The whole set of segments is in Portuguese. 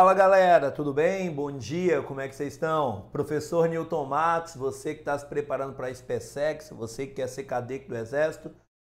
Fala galera, tudo bem? Bom dia, como é que vocês estão? Professor Newton Matos, você que está se preparando para a SPSEX, você que quer ser cadete do Exército,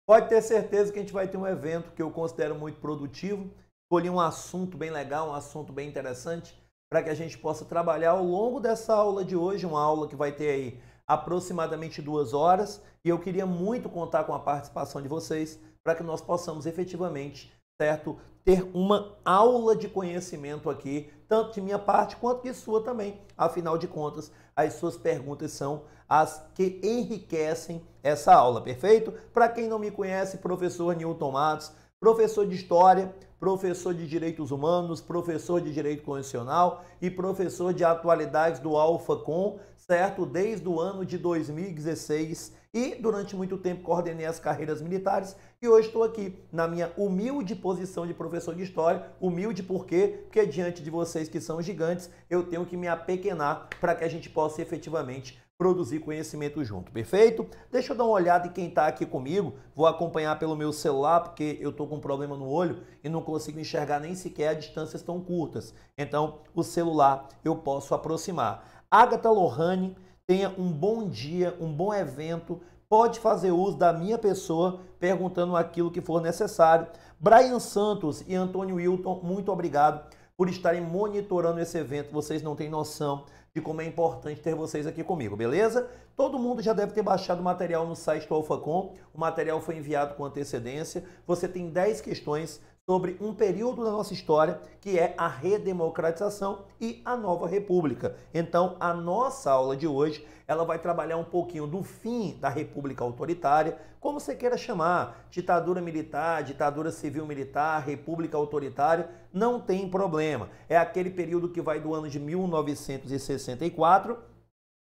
pode ter certeza que a gente vai ter um evento que eu considero muito produtivo. Escolhi um assunto bem legal, um assunto bem interessante, para que a gente possa trabalhar ao longo dessa aula de hoje, uma aula que vai ter aí aproximadamente duas horas, e eu queria muito contar com a participação de vocês para que nós possamos efetivamente certo? Ter uma aula de conhecimento aqui, tanto de minha parte quanto de sua também. Afinal de contas, as suas perguntas são as que enriquecem essa aula, perfeito? Para quem não me conhece, professor Newton Matos, professor de História, professor de Direitos Humanos, professor de Direito Constitucional e professor de Atualidades do Alfa Com certo? Desde o ano de 2016 e durante muito tempo coordenei as carreiras militares e hoje estou aqui na minha humilde posição de professor de história. Humilde por quê? Porque diante de vocês que são gigantes, eu tenho que me apequenar para que a gente possa efetivamente produzir conhecimento junto, perfeito? Deixa eu dar uma olhada em quem está aqui comigo. Vou acompanhar pelo meu celular, porque eu estou com um problema no olho e não consigo enxergar nem sequer a distâncias tão curtas. Então, o celular eu posso aproximar. Agatha Lohane, tenha um bom dia, um bom evento. Pode fazer uso da minha pessoa, perguntando aquilo que for necessário. Brian Santos e Antônio Wilton, muito obrigado por estarem monitorando esse evento. Vocês não têm noção de como é importante ter vocês aqui comigo, beleza? Todo mundo já deve ter baixado o material no site do AlphaCom. O material foi enviado com antecedência. Você tem 10 questões sobre um período da nossa história que é a redemocratização e a nova república. Então, a nossa aula de hoje, ela vai trabalhar um pouquinho do fim da república autoritária, como você queira chamar, ditadura militar, ditadura civil militar, república autoritária, não tem problema. É aquele período que vai do ano de 1964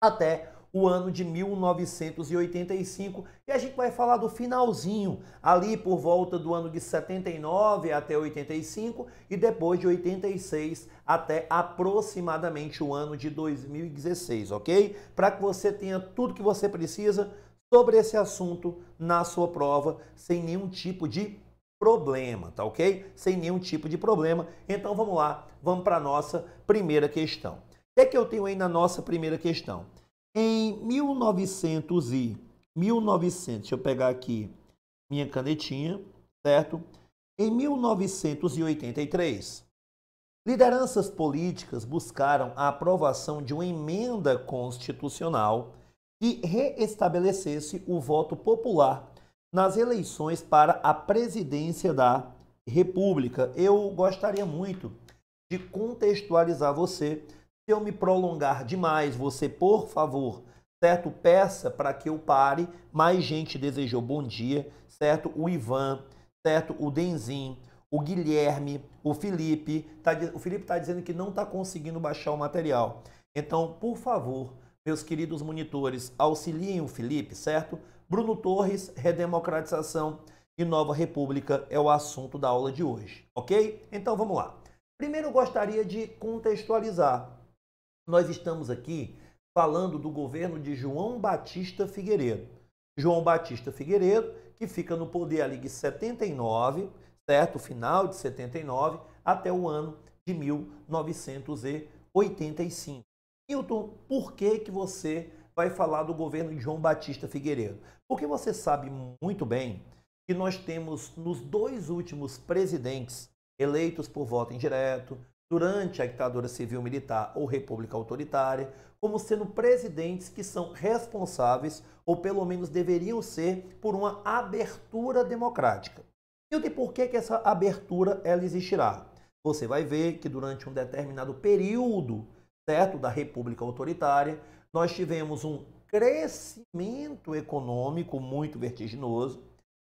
até o ano de 1985. E a gente vai falar do finalzinho, ali por volta do ano de 79 até 85 e depois de 86 até aproximadamente o ano de 2016, ok? Para que você tenha tudo que você precisa sobre esse assunto na sua prova, sem nenhum tipo de problema, tá ok? Sem nenhum tipo de problema. Então vamos lá, vamos para a nossa primeira questão. O que é que eu tenho aí na nossa primeira questão? Em 1900 e 1900, deixa eu pegar aqui minha canetinha, certo? Em 1983, lideranças políticas buscaram a aprovação de uma emenda constitucional que reestabelecesse o voto popular nas eleições para a presidência da República. Eu gostaria muito de contextualizar você se eu me prolongar demais, você, por favor, certo? Peça para que eu pare. Mais gente desejou bom dia, certo? O Ivan, certo? O Denzin, o Guilherme, o Felipe. Tá, o Felipe está dizendo que não está conseguindo baixar o material. Então, por favor, meus queridos monitores, auxiliem o Felipe, certo? Bruno Torres, redemocratização e nova república é o assunto da aula de hoje, ok? Então vamos lá. Primeiro, eu gostaria de contextualizar nós estamos aqui falando do governo de João Batista Figueiredo. João Batista Figueiredo, que fica no poder ali de 79, certo? Final de 79 até o ano de 1985. Milton por que, que você vai falar do governo de João Batista Figueiredo? Porque você sabe muito bem que nós temos nos dois últimos presidentes eleitos por voto indireto, durante a ditadura civil militar ou república autoritária, como sendo presidentes que são responsáveis, ou pelo menos deveriam ser, por uma abertura democrática. E o de por que, que essa abertura ela existirá? Você vai ver que durante um determinado período, certo, da república autoritária, nós tivemos um crescimento econômico muito vertiginoso,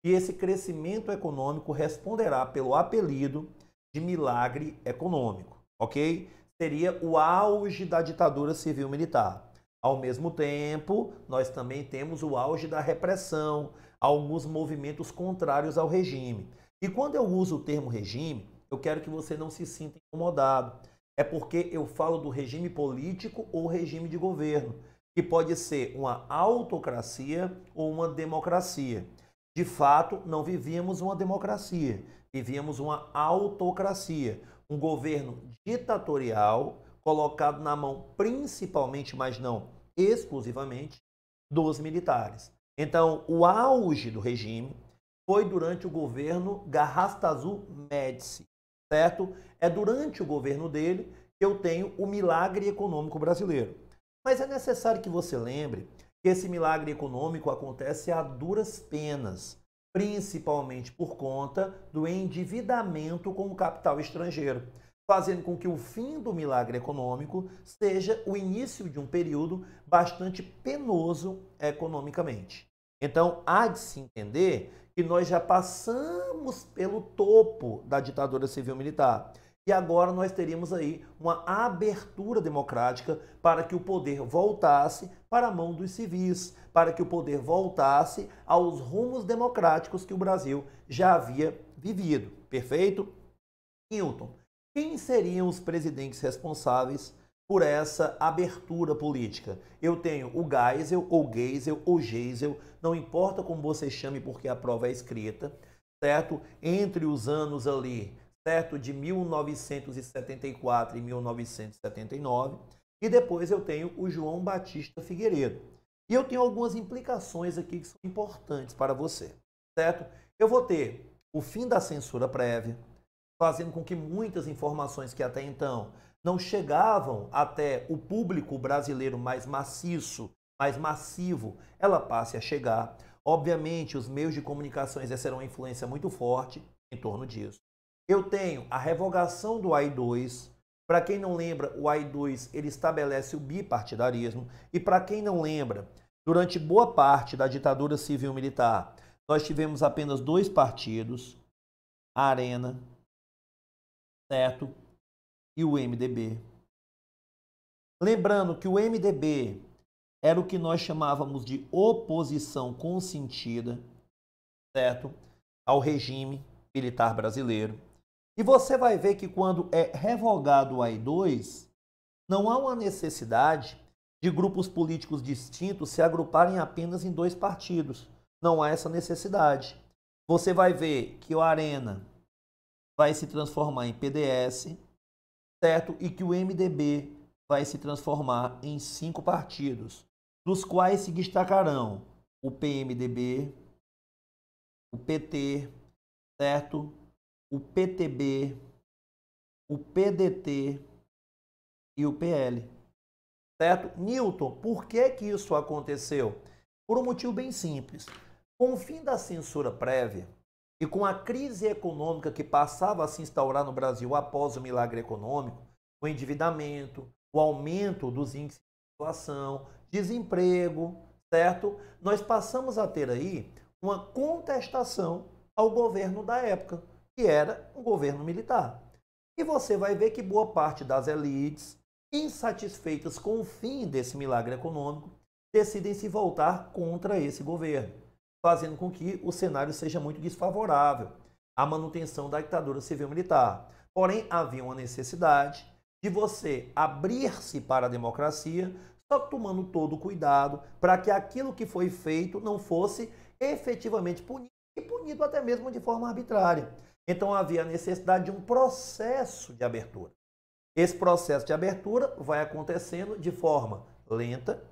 e esse crescimento econômico responderá pelo apelido de milagre econômico ok? Seria o auge da ditadura civil-militar. Ao mesmo tempo, nós também temos o auge da repressão, alguns movimentos contrários ao regime. E quando eu uso o termo regime, eu quero que você não se sinta incomodado. É porque eu falo do regime político ou regime de governo, que pode ser uma autocracia ou uma democracia. De fato, não vivíamos uma democracia, vivíamos uma autocracia, um governo ditatorial colocado na mão principalmente, mas não exclusivamente, dos militares. Então, o auge do regime foi durante o governo Garrastazu Médici, certo? É durante o governo dele que eu tenho o milagre econômico brasileiro. Mas é necessário que você lembre que esse milagre econômico acontece a duras penas, principalmente por conta do endividamento com o capital estrangeiro fazendo com que o fim do milagre econômico seja o início de um período bastante penoso economicamente. Então, há de se entender que nós já passamos pelo topo da ditadura civil-militar. E agora nós teríamos aí uma abertura democrática para que o poder voltasse para a mão dos civis, para que o poder voltasse aos rumos democráticos que o Brasil já havia vivido. Perfeito? Hilton. Quem seriam os presidentes responsáveis por essa abertura política? Eu tenho o Geisel, ou Geisel, ou Geisel, não importa como você chame, porque a prova é escrita, certo? Entre os anos ali, certo? De 1974 e 1979. E depois eu tenho o João Batista Figueiredo. E eu tenho algumas implicações aqui que são importantes para você, certo? Eu vou ter o fim da censura prévia, fazendo com que muitas informações que até então não chegavam até o público brasileiro mais maciço, mais massivo, ela passe a chegar. Obviamente, os meios de comunicações exercerão uma influência muito forte em torno disso. Eu tenho a revogação do AI-2. Para quem não lembra, o AI-2 ele estabelece o bipartidarismo. E para quem não lembra, durante boa parte da ditadura civil-militar, nós tivemos apenas dois partidos, a Arena certo e o MDB. Lembrando que o MDB era o que nós chamávamos de oposição consentida, certo? Ao regime militar brasileiro. E você vai ver que quando é revogado o AI-2, não há uma necessidade de grupos políticos distintos se agruparem apenas em dois partidos. Não há essa necessidade. Você vai ver que o Arena vai se transformar em PDS, certo? E que o MDB vai se transformar em cinco partidos, dos quais se destacarão o PMDB, o PT, certo? O PTB, o PDT e o PL. Certo? Newton, por que que isso aconteceu? Por um motivo bem simples. Com o fim da censura prévia, e com a crise econômica que passava a se instaurar no Brasil após o milagre econômico, o endividamento, o aumento dos índices de inflação, desemprego, certo? Nós passamos a ter aí uma contestação ao governo da época, que era um governo militar. E você vai ver que boa parte das elites, insatisfeitas com o fim desse milagre econômico, decidem se voltar contra esse governo fazendo com que o cenário seja muito desfavorável à manutenção da ditadura civil militar. Porém, havia uma necessidade de você abrir-se para a democracia, só tomando todo cuidado para que aquilo que foi feito não fosse efetivamente punido e punido até mesmo de forma arbitrária. Então havia a necessidade de um processo de abertura. Esse processo de abertura vai acontecendo de forma lenta,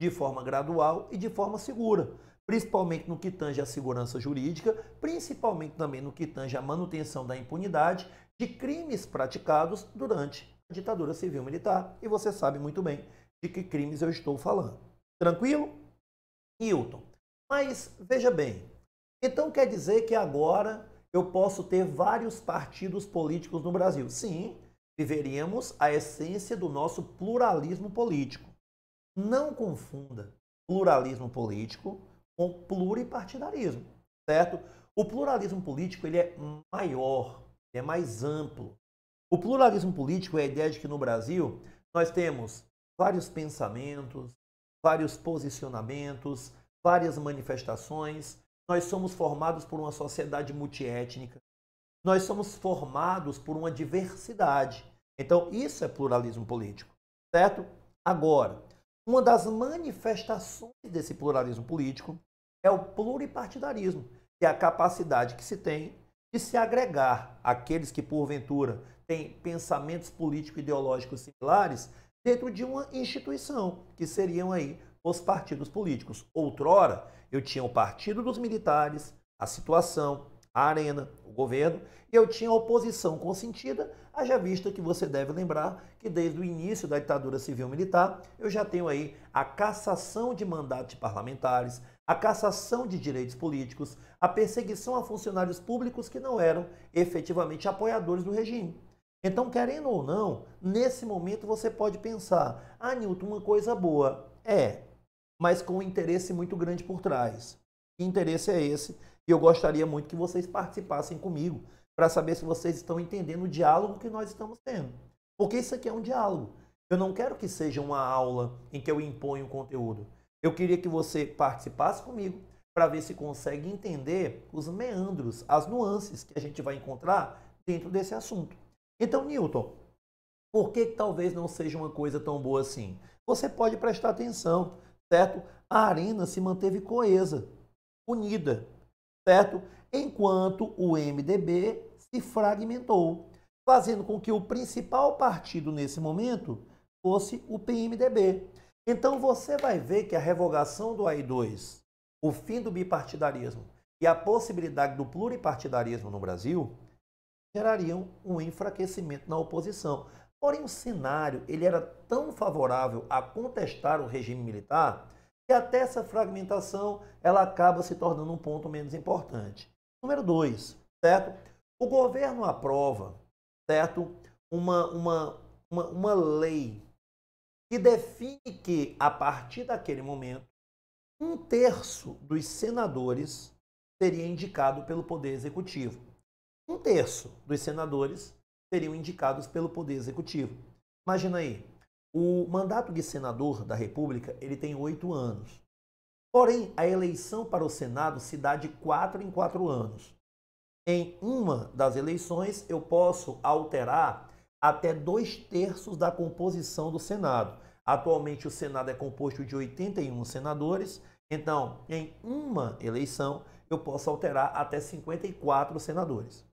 de forma gradual e de forma segura principalmente no que tange à segurança jurídica, principalmente também no que tange à manutenção da impunidade de crimes praticados durante a ditadura civil militar. E você sabe muito bem de que crimes eu estou falando. Tranquilo? Hilton. Mas veja bem, então quer dizer que agora eu posso ter vários partidos políticos no Brasil? Sim, viveríamos a essência do nosso pluralismo político. Não confunda pluralismo político com pluripartidarismo, certo? O pluralismo político ele é maior, ele é mais amplo. O pluralismo político é a ideia de que no Brasil nós temos vários pensamentos, vários posicionamentos, várias manifestações. Nós somos formados por uma sociedade multiétnica. Nós somos formados por uma diversidade. Então, isso é pluralismo político, certo? Agora, uma das manifestações desse pluralismo político é o pluripartidarismo, que é a capacidade que se tem de se agregar aqueles que, porventura, têm pensamentos político-ideológicos similares dentro de uma instituição, que seriam aí os partidos políticos. Outrora, eu tinha o Partido dos Militares, a situação, a arena, o governo, e eu tinha a oposição consentida, haja vista que você deve lembrar que desde o início da ditadura civil militar, eu já tenho aí a cassação de mandatos de parlamentares, a cassação de direitos políticos, a perseguição a funcionários públicos que não eram efetivamente apoiadores do regime. Então, querendo ou não, nesse momento você pode pensar: ah, Newton, uma coisa boa. É, mas com um interesse muito grande por trás. Que interesse é esse? E eu gostaria muito que vocês participassem comigo para saber se vocês estão entendendo o diálogo que nós estamos tendo. Porque isso aqui é um diálogo. Eu não quero que seja uma aula em que eu imponho conteúdo. Eu queria que você participasse comigo para ver se consegue entender os meandros, as nuances que a gente vai encontrar dentro desse assunto. Então, Newton, por que, que talvez não seja uma coisa tão boa assim? Você pode prestar atenção, certo? A arena se manteve coesa, unida, certo? Enquanto o MDB se fragmentou, fazendo com que o principal partido nesse momento fosse o PMDB. Então você vai ver que a revogação do AI2, o fim do bipartidarismo e a possibilidade do pluripartidarismo no Brasil gerariam um enfraquecimento na oposição. Porém, o cenário ele era tão favorável a contestar o regime militar que até essa fragmentação ela acaba se tornando um ponto menos importante. Número 2, certo? O governo aprova, certo? Uma, uma, uma, uma lei que define que, a partir daquele momento, um terço dos senadores seria indicado pelo Poder Executivo. Um terço dos senadores seriam indicados pelo Poder Executivo. Imagina aí, o mandato de senador da República ele tem oito anos. Porém, a eleição para o Senado se dá de quatro em quatro anos. Em uma das eleições, eu posso alterar até dois terços da composição do Senado. Atualmente, o Senado é composto de 81 senadores, então, em uma eleição, eu posso alterar até 54 senadores.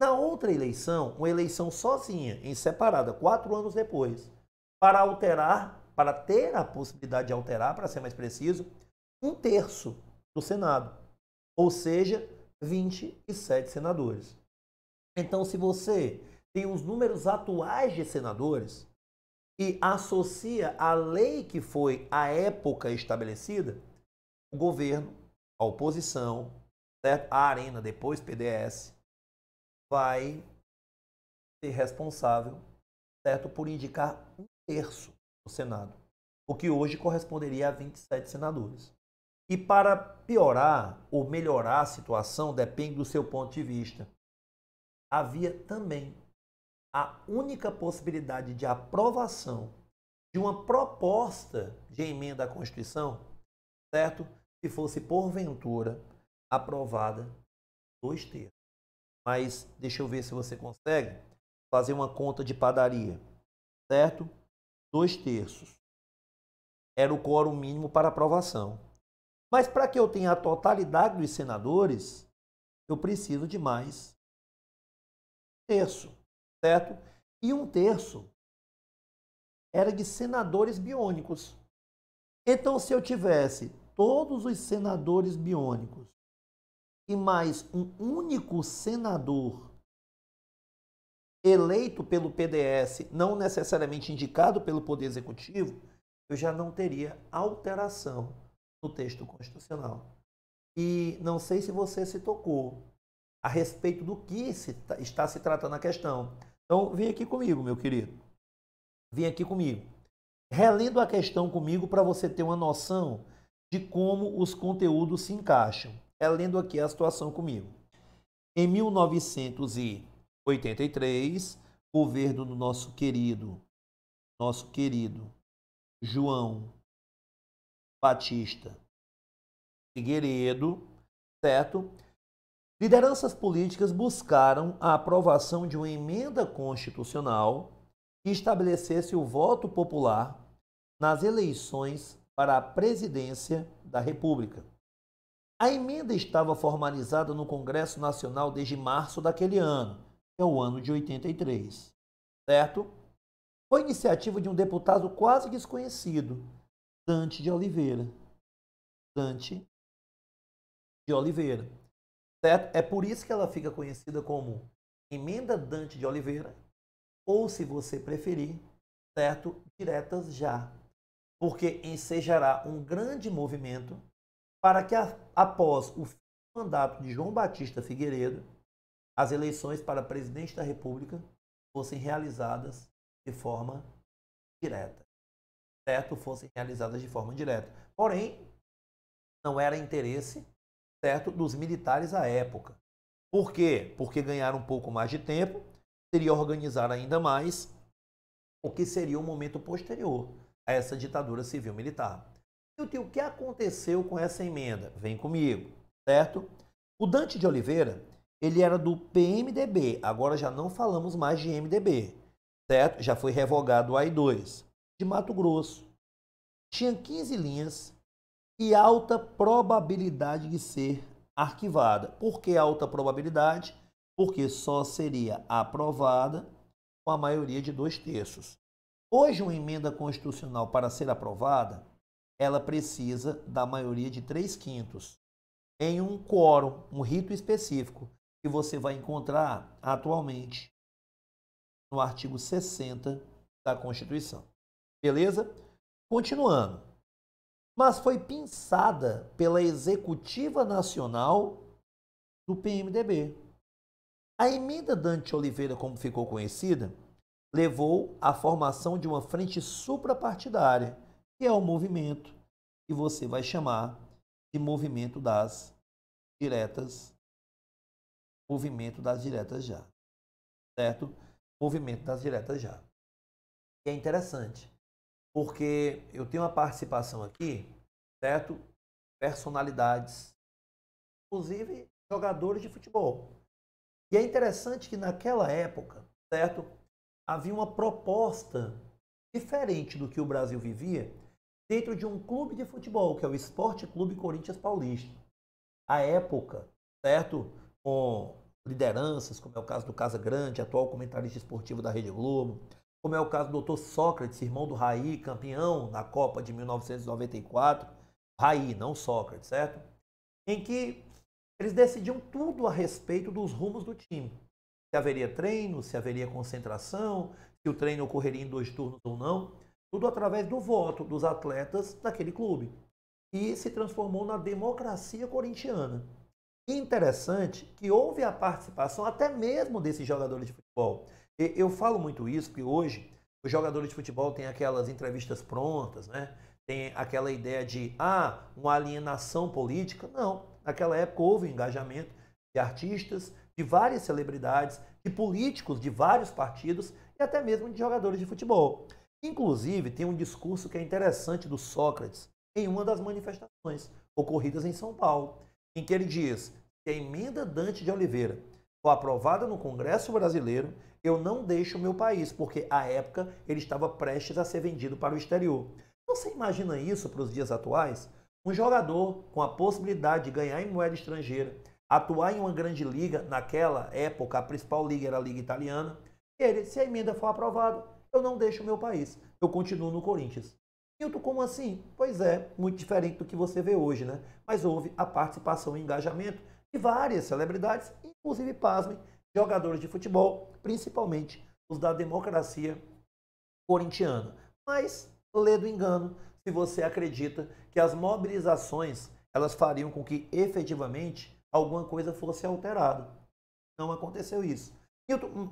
Na outra eleição, uma eleição sozinha, em separada, quatro anos depois, para alterar, para ter a possibilidade de alterar, para ser mais preciso, um terço do Senado, ou seja, 27 senadores. Então, se você tem os números atuais de senadores e associa a lei que foi à época estabelecida, o governo, a oposição, certo? a Arena, depois PDS, vai ser responsável certo? por indicar um terço do Senado, o que hoje corresponderia a 27 senadores. E para piorar ou melhorar a situação, depende do seu ponto de vista. Havia também a única possibilidade de aprovação de uma proposta de emenda à Constituição, certo? Se fosse porventura aprovada dois terços. Mas deixa eu ver se você consegue fazer uma conta de padaria, certo? Dois terços era o quórum mínimo para aprovação. Mas para que eu tenha a totalidade dos senadores, eu preciso de mais terço certo? E um terço era de senadores biônicos. Então, se eu tivesse todos os senadores biônicos e mais um único senador eleito pelo PDS, não necessariamente indicado pelo Poder Executivo, eu já não teria alteração no texto constitucional. E não sei se você se tocou, a respeito do que se, está se tratando a questão. Então, vem aqui comigo, meu querido. Vem aqui comigo. Relendo a questão comigo para você ter uma noção de como os conteúdos se encaixam. Relendo aqui a situação comigo. Em 1983, governo do nosso querido, nosso querido João Batista Figueiredo, certo? Lideranças políticas buscaram a aprovação de uma emenda constitucional que estabelecesse o voto popular nas eleições para a presidência da República. A emenda estava formalizada no Congresso Nacional desde março daquele ano, que é o ano de 83, certo? Foi iniciativa de um deputado quase desconhecido, Dante de Oliveira. Dante de Oliveira Certo? É por isso que ela fica conhecida como emenda Dante de Oliveira, ou se você preferir, certo? Diretas já. Porque ensejará um grande movimento para que após o mandato de João Batista Figueiredo, as eleições para presidente da República fossem realizadas de forma direta. Certo? Fossem realizadas de forma direta. Porém, não era interesse certo dos militares à época. Por quê? Porque ganhar um pouco mais de tempo, seria organizar ainda mais o que seria o um momento posterior a essa ditadura civil-militar. E o que aconteceu com essa emenda? Vem comigo, certo? O Dante de Oliveira, ele era do PMDB, agora já não falamos mais de MDB, certo? Já foi revogado o AI2, de Mato Grosso. Tinha 15 linhas, e alta probabilidade de ser arquivada. Por que alta probabilidade? Porque só seria aprovada com a maioria de dois terços. Hoje, uma emenda constitucional, para ser aprovada, ela precisa da maioria de três quintos. Em um quórum, um rito específico, que você vai encontrar atualmente no artigo 60 da Constituição. Beleza? Continuando mas foi pinçada pela Executiva Nacional do PMDB. A emenda Dante Oliveira, como ficou conhecida, levou à formação de uma frente suprapartidária, que é o movimento que você vai chamar de movimento das diretas, movimento das diretas já, certo? Movimento das diretas já. E é interessante, porque eu tenho uma participação aqui, certo? Personalidades, inclusive jogadores de futebol. E é interessante que naquela época, certo? Havia uma proposta diferente do que o Brasil vivia dentro de um clube de futebol, que é o Esporte Clube Corinthians Paulista. A época, certo? Com lideranças, como é o caso do Casa Grande, atual comentarista esportivo da Rede Globo, como é o caso do Dr. Sócrates, irmão do Raí, campeão na Copa de 1994, Raí, não Sócrates, certo? Em que eles decidiam tudo a respeito dos rumos do time. Se haveria treino, se haveria concentração, se o treino ocorreria em dois turnos ou não, tudo através do voto dos atletas daquele clube. E se transformou na democracia corintiana. interessante que houve a participação até mesmo desses jogadores de futebol. Eu falo muito isso porque hoje os jogadores de futebol têm aquelas entrevistas prontas, né? Tem aquela ideia de, ah, uma alienação política. Não, naquela época houve engajamento de artistas, de várias celebridades, de políticos de vários partidos e até mesmo de jogadores de futebol. Inclusive, tem um discurso que é interessante do Sócrates em uma das manifestações ocorridas em São Paulo, em que ele diz que a emenda Dante de Oliveira foi aprovada no Congresso Brasileiro eu não deixo o meu país, porque à época ele estava prestes a ser vendido para o exterior. Você imagina isso para os dias atuais? Um jogador com a possibilidade de ganhar em moeda estrangeira, atuar em uma grande liga, naquela época a principal liga era a Liga Italiana, ele, se a emenda for aprovada, eu não deixo o meu país, eu continuo no Corinthians. Milton, como assim? Pois é, muito diferente do que você vê hoje, né? Mas houve a participação e engajamento de várias celebridades, inclusive, pasmem, jogadores de futebol, principalmente os da democracia corintiana. Mas, lê do engano, se você acredita que as mobilizações elas fariam com que efetivamente alguma coisa fosse alterada. Não aconteceu isso.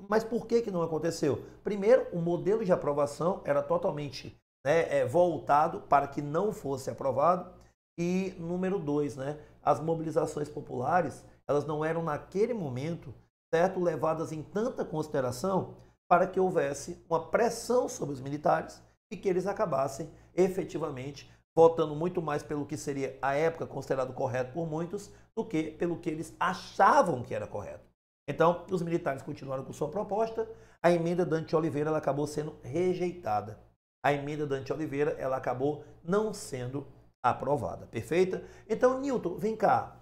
Mas por que, que não aconteceu? Primeiro, o modelo de aprovação era totalmente né, é, voltado para que não fosse aprovado. E número dois, né, as mobilizações populares elas não eram naquele momento certo? levadas em tanta consideração para que houvesse uma pressão sobre os militares e que eles acabassem efetivamente votando muito mais pelo que seria a época considerado correto por muitos do que pelo que eles achavam que era correto. Então, os militares continuaram com sua proposta, a emenda Dante Oliveira ela acabou sendo rejeitada. A emenda Dante Oliveira ela acabou não sendo aprovada, perfeita? Então, Newton, vem cá.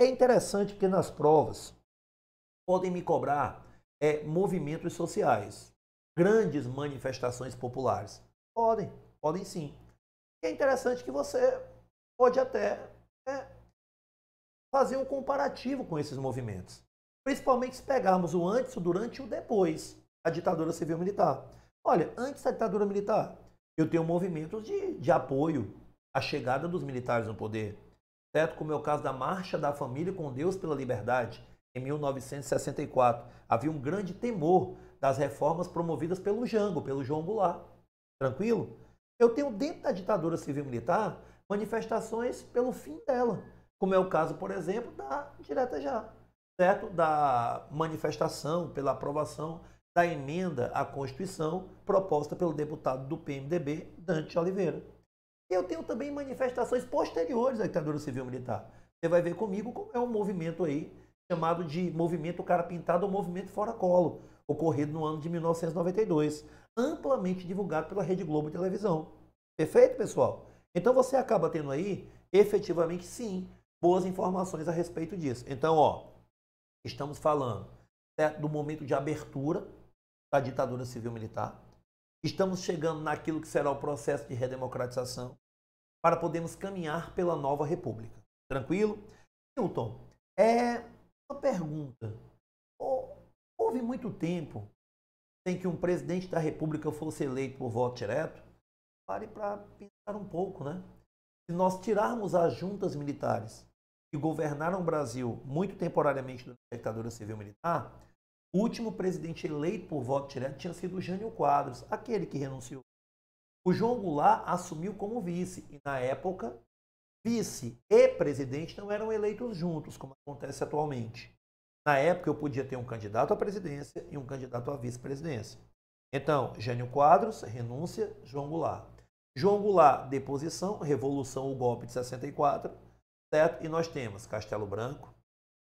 É interessante porque nas provas podem me cobrar é, movimentos sociais, grandes manifestações populares. Podem, podem sim. E é interessante que você pode até é, fazer um comparativo com esses movimentos. Principalmente se pegarmos o antes, o durante e o depois da ditadura civil militar. Olha, antes da ditadura militar, eu tenho movimentos de, de apoio à chegada dos militares no poder. Certo? Como é o caso da Marcha da Família com Deus pela Liberdade, em 1964. Havia um grande temor das reformas promovidas pelo Jango, pelo João Goulart. Tranquilo? Eu tenho dentro da ditadura civil-militar manifestações pelo fim dela, como é o caso, por exemplo, da direta já, certo? Da manifestação pela aprovação da emenda à Constituição proposta pelo deputado do PMDB, Dante Oliveira. Eu tenho também manifestações posteriores à ditadura civil-militar. Você vai ver comigo como é um movimento aí chamado de movimento cara pintado ou movimento fora colo, ocorrido no ano de 1992, amplamente divulgado pela Rede Globo de Televisão. Perfeito, pessoal? Então você acaba tendo aí, efetivamente sim, boas informações a respeito disso. Então, ó, estamos falando certo? Né, do momento de abertura da ditadura civil-militar. Estamos chegando naquilo que será o processo de redemocratização para podermos caminhar pela nova república. Tranquilo? Milton, é uma pergunta. Houve muito tempo sem que um presidente da República fosse eleito por voto direto? Pare para pensar um pouco, né? Se nós tirarmos as juntas militares que governaram o Brasil muito temporariamente durante a ditadura civil-militar, o último presidente eleito por voto direto tinha sido o Jânio Quadros, aquele que renunciou. O João Goulart assumiu como vice e, na época, vice e presidente não eram eleitos juntos, como acontece atualmente. Na época, eu podia ter um candidato à presidência e um candidato à vice-presidência. Então, Jânio Quadros, renúncia, João Goulart. João Goulart, deposição, revolução o golpe de 64, certo? E nós temos Castelo Branco,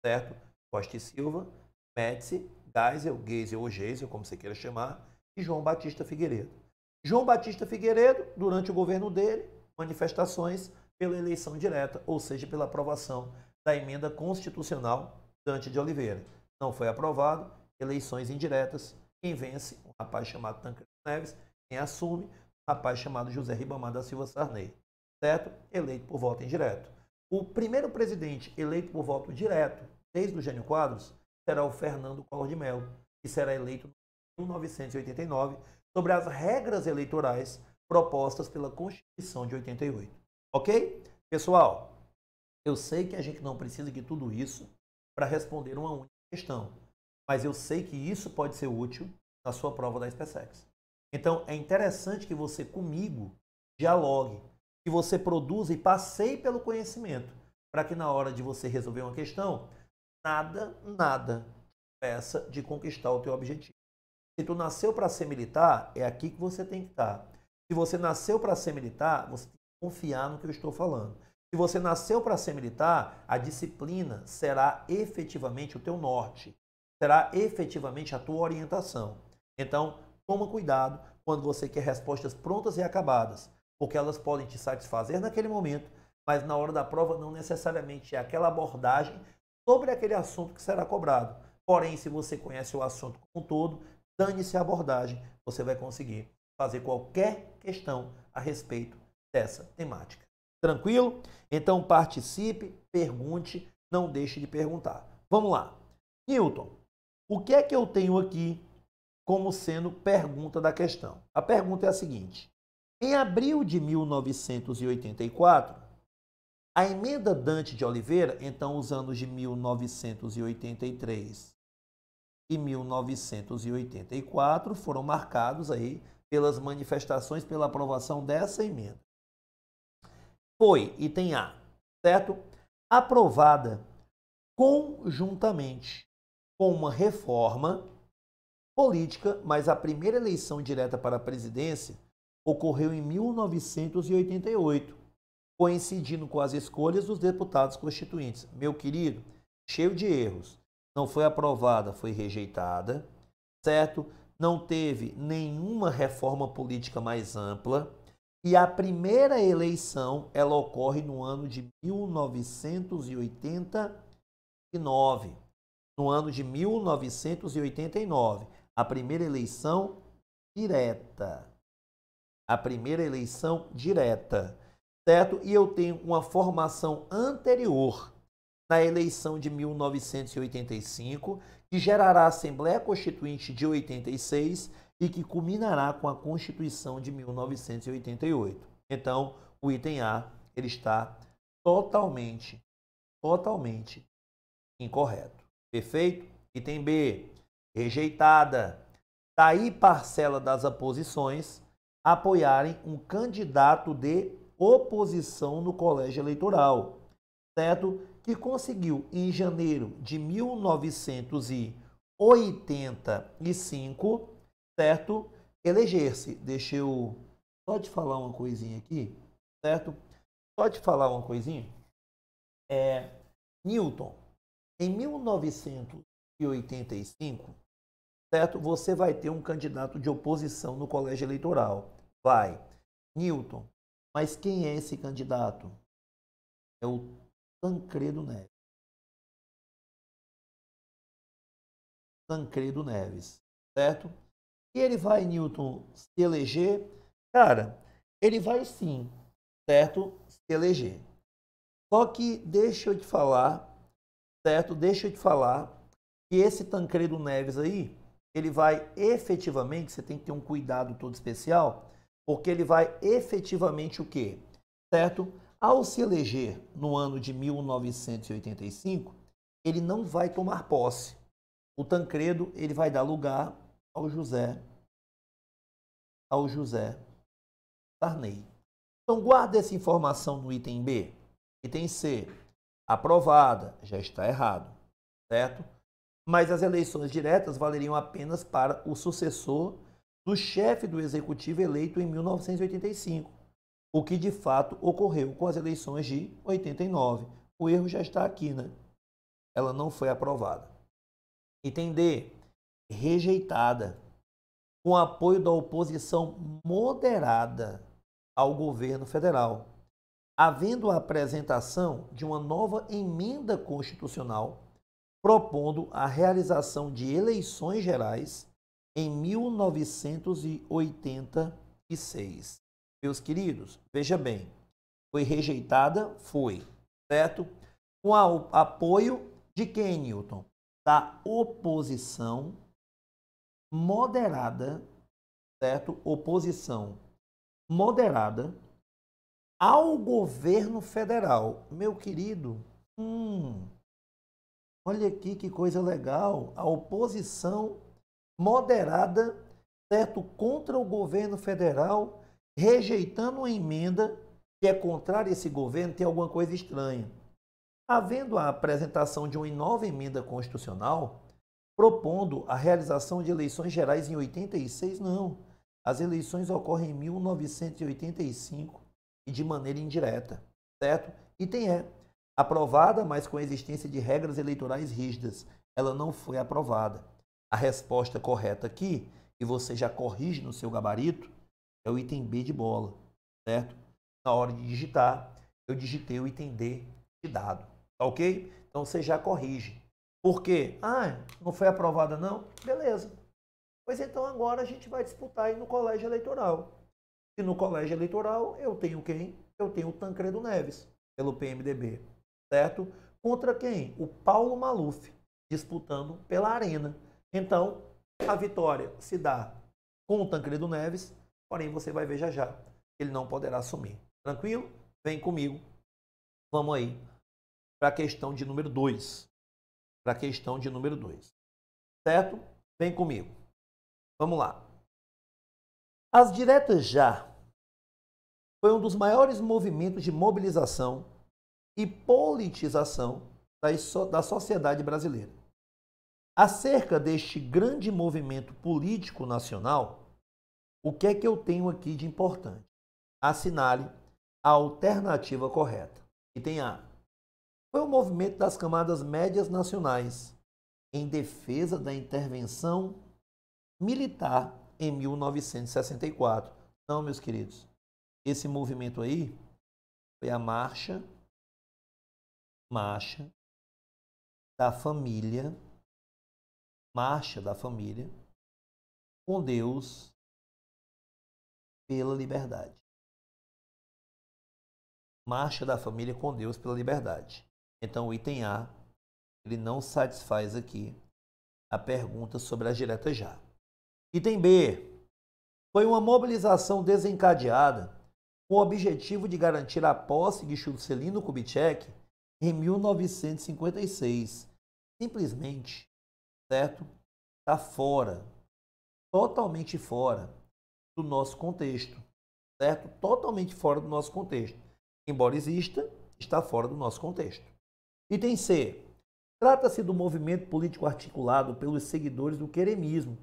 certo? Costa e Silva, Médici, Geisel, Geisel ou Geisel, como você queira chamar, e João Batista Figueiredo. João Batista Figueiredo, durante o governo dele, manifestações pela eleição direta, ou seja, pela aprovação da emenda constitucional Dante de Oliveira. Não foi aprovado, eleições indiretas, quem vence? Um rapaz chamado Tancredo Neves, quem assume? Um rapaz chamado José Ribamar da Silva Sarney, certo? Eleito por voto indireto. O primeiro presidente eleito por voto direto, desde o Gênio Quadros, será o Fernando Collor de Mello, que será eleito em 1989, sobre as regras eleitorais propostas pela Constituição de 88. Ok? Pessoal, eu sei que a gente não precisa de tudo isso para responder uma única questão, mas eu sei que isso pode ser útil na sua prova da SPSEX. Então, é interessante que você comigo dialogue, que você produza e passeie pelo conhecimento, para que na hora de você resolver uma questão, nada, nada peça de conquistar o teu objetivo. Se tu nasceu para ser militar, é aqui que você tem que estar. Tá. Se você nasceu para ser militar, você tem confiar no que eu estou falando. Se você nasceu para ser militar, a disciplina será efetivamente o teu norte, será efetivamente a tua orientação. Então, toma cuidado quando você quer respostas prontas e acabadas, porque elas podem te satisfazer naquele momento, mas na hora da prova não necessariamente é aquela abordagem sobre aquele assunto que será cobrado. Porém, se você conhece o assunto como um todo, dane-se a abordagem, você vai conseguir fazer qualquer questão a respeito dessa temática. Tranquilo? Então participe, pergunte, não deixe de perguntar. Vamos lá. Newton, o que é que eu tenho aqui como sendo pergunta da questão? A pergunta é a seguinte: em abril de 1984, a emenda Dante de Oliveira, então os anos de 1983 e 1984 foram marcados aí pelas manifestações pela aprovação dessa emenda foi, item A, certo? Aprovada conjuntamente com uma reforma política, mas a primeira eleição direta para a presidência ocorreu em 1988, coincidindo com as escolhas dos deputados constituintes. Meu querido, cheio de erros. Não foi aprovada, foi rejeitada, certo? Não teve nenhuma reforma política mais ampla e a primeira eleição ela ocorre no ano de 1989. No ano de 1989, a primeira eleição direta. A primeira eleição direta, certo? E eu tenho uma formação anterior na eleição de 1985, que gerará a Assembleia Constituinte de 86 e que culminará com a Constituição de 1988. Então, o item A ele está totalmente, totalmente incorreto. Perfeito? Item B, rejeitada. Daí tá parcela das oposições apoiarem um candidato de oposição no colégio eleitoral, certo? Que conseguiu em janeiro de 1985 certo? Eleger-se. Deixa eu só te falar uma coisinha aqui, certo? Só te falar uma coisinha. É, Newton, em 1985, certo? Você vai ter um candidato de oposição no colégio eleitoral. Vai. Newton, mas quem é esse candidato? É o Tancredo Neves. Tancredo Neves, certo? E ele vai, Newton, se eleger? Cara, ele vai sim, certo? Se eleger. Só que deixa eu te falar, certo? Deixa eu te falar que esse Tancredo Neves aí, ele vai efetivamente, você tem que ter um cuidado todo especial, porque ele vai efetivamente o quê? Certo? Ao se eleger no ano de 1985, ele não vai tomar posse. O Tancredo, ele vai dar lugar ao José, ao José Sarney. Então guarde essa informação no item B. Item C, aprovada, já está errado, certo? Mas as eleições diretas valeriam apenas para o sucessor do chefe do executivo eleito em 1985, o que de fato ocorreu com as eleições de 89. O erro já está aqui, né? Ela não foi aprovada. Item D rejeitada, com apoio da oposição moderada ao governo federal, havendo a apresentação de uma nova emenda constitucional propondo a realização de eleições gerais em 1986. Meus queridos, veja bem, foi rejeitada? Foi, certo? Com apoio de quem, Newton? Da oposição moderada, certo? Oposição moderada ao governo federal. Meu querido, hum, olha aqui que coisa legal. A oposição moderada, certo? Contra o governo federal, rejeitando uma emenda que é contrária a esse governo, tem alguma coisa estranha. Havendo a apresentação de uma nova emenda constitucional, propondo a realização de eleições gerais em 86, não. As eleições ocorrem em 1985 e de maneira indireta, certo? Item E. É, aprovada, mas com a existência de regras eleitorais rígidas. Ela não foi aprovada. A resposta correta aqui, e você já corrige no seu gabarito, é o item B de bola, certo? Na hora de digitar, eu digitei o item D de dado, tá ok? Então você já corrige. Por quê? Ah, não foi aprovada não? Beleza. Pois então agora a gente vai disputar aí no colégio eleitoral. E no colégio eleitoral eu tenho quem? Eu tenho o Tancredo Neves, pelo PMDB, certo? Contra quem? O Paulo Maluf, disputando pela Arena. Então, a vitória se dá com o Tancredo Neves, porém você vai ver já já. Ele não poderá assumir. Tranquilo? Vem comigo. Vamos aí para a questão de número 2 para a questão de número 2. Certo? Vem comigo. Vamos lá. As diretas já foi um dos maiores movimentos de mobilização e politização da sociedade brasileira. Acerca deste grande movimento político nacional, o que é que eu tenho aqui de importante? Assinale a alternativa correta. E tem A foi o movimento das camadas médias nacionais em defesa da intervenção militar em 1964. Não, então, meus queridos. Esse movimento aí foi a marcha marcha da família marcha da família com Deus pela liberdade. Marcha da família com Deus pela liberdade. Então, o item A ele não satisfaz aqui a pergunta sobre a direta já. Item B. Foi uma mobilização desencadeada com o objetivo de garantir a posse de Juscelino Kubitschek em 1956. Simplesmente, certo? Está fora, totalmente fora do nosso contexto, certo? Totalmente fora do nosso contexto. Embora exista, está fora do nosso contexto. Item C. Trata-se do movimento político articulado pelos seguidores do queremismo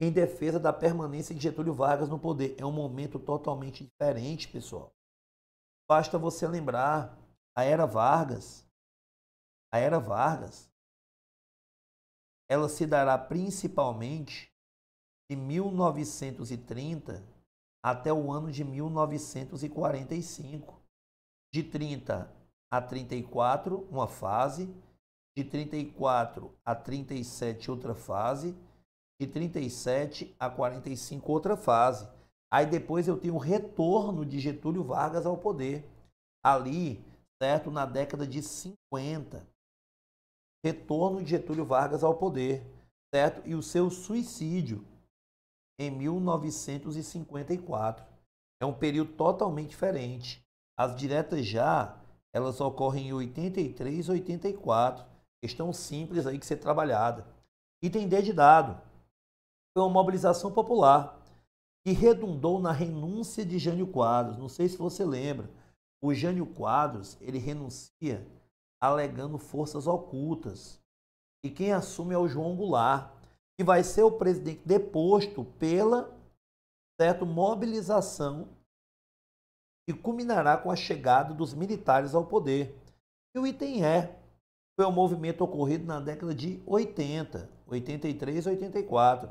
em defesa da permanência de Getúlio Vargas no poder. É um momento totalmente diferente, pessoal. Basta você lembrar a era Vargas. A era Vargas. Ela se dará principalmente de 1930 até o ano de 1945. De 30 a 34, uma fase. De 34 a 37, outra fase. De 37 a 45, outra fase. Aí depois eu tenho o retorno de Getúlio Vargas ao poder. Ali, certo? Na década de 50. Retorno de Getúlio Vargas ao poder, certo? E o seu suicídio em 1954. É um período totalmente diferente. As diretas já elas ocorrem em 83 84. Questão simples aí que ser trabalhada. Item D de dado. Foi uma mobilização popular que redundou na renúncia de Jânio Quadros. Não sei se você lembra. O Jânio Quadros, ele renuncia alegando forças ocultas. E quem assume é o João Goulart, que vai ser o presidente deposto pela certo, mobilização e culminará com a chegada dos militares ao poder. E o item é foi um movimento ocorrido na década de 80, 83 e 84,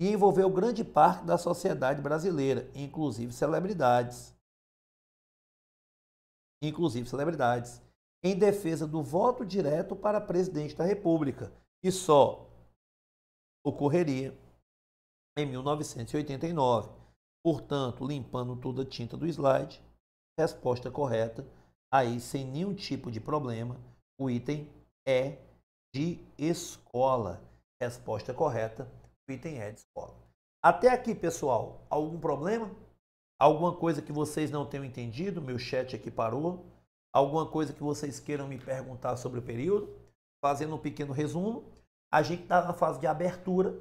e envolveu grande parte da sociedade brasileira, inclusive celebridades. Inclusive celebridades, em defesa do voto direto para presidente da República, e só ocorreria em 1989. Portanto, limpando toda a tinta do slide, resposta correta, aí sem nenhum tipo de problema, o item é de escola. Resposta correta, o item é de escola. Até aqui, pessoal, algum problema? Alguma coisa que vocês não tenham entendido? Meu chat aqui parou. Alguma coisa que vocês queiram me perguntar sobre o período? Fazendo um pequeno resumo, a gente está na fase de abertura,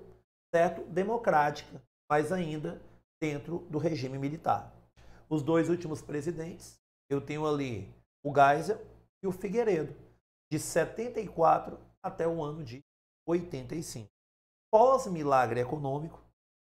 certo? Democrática, mas ainda dentro do regime militar. Os dois últimos presidentes, eu tenho ali o Geisel e o Figueiredo, de 74 até o ano de 85. Pós-milagre econômico,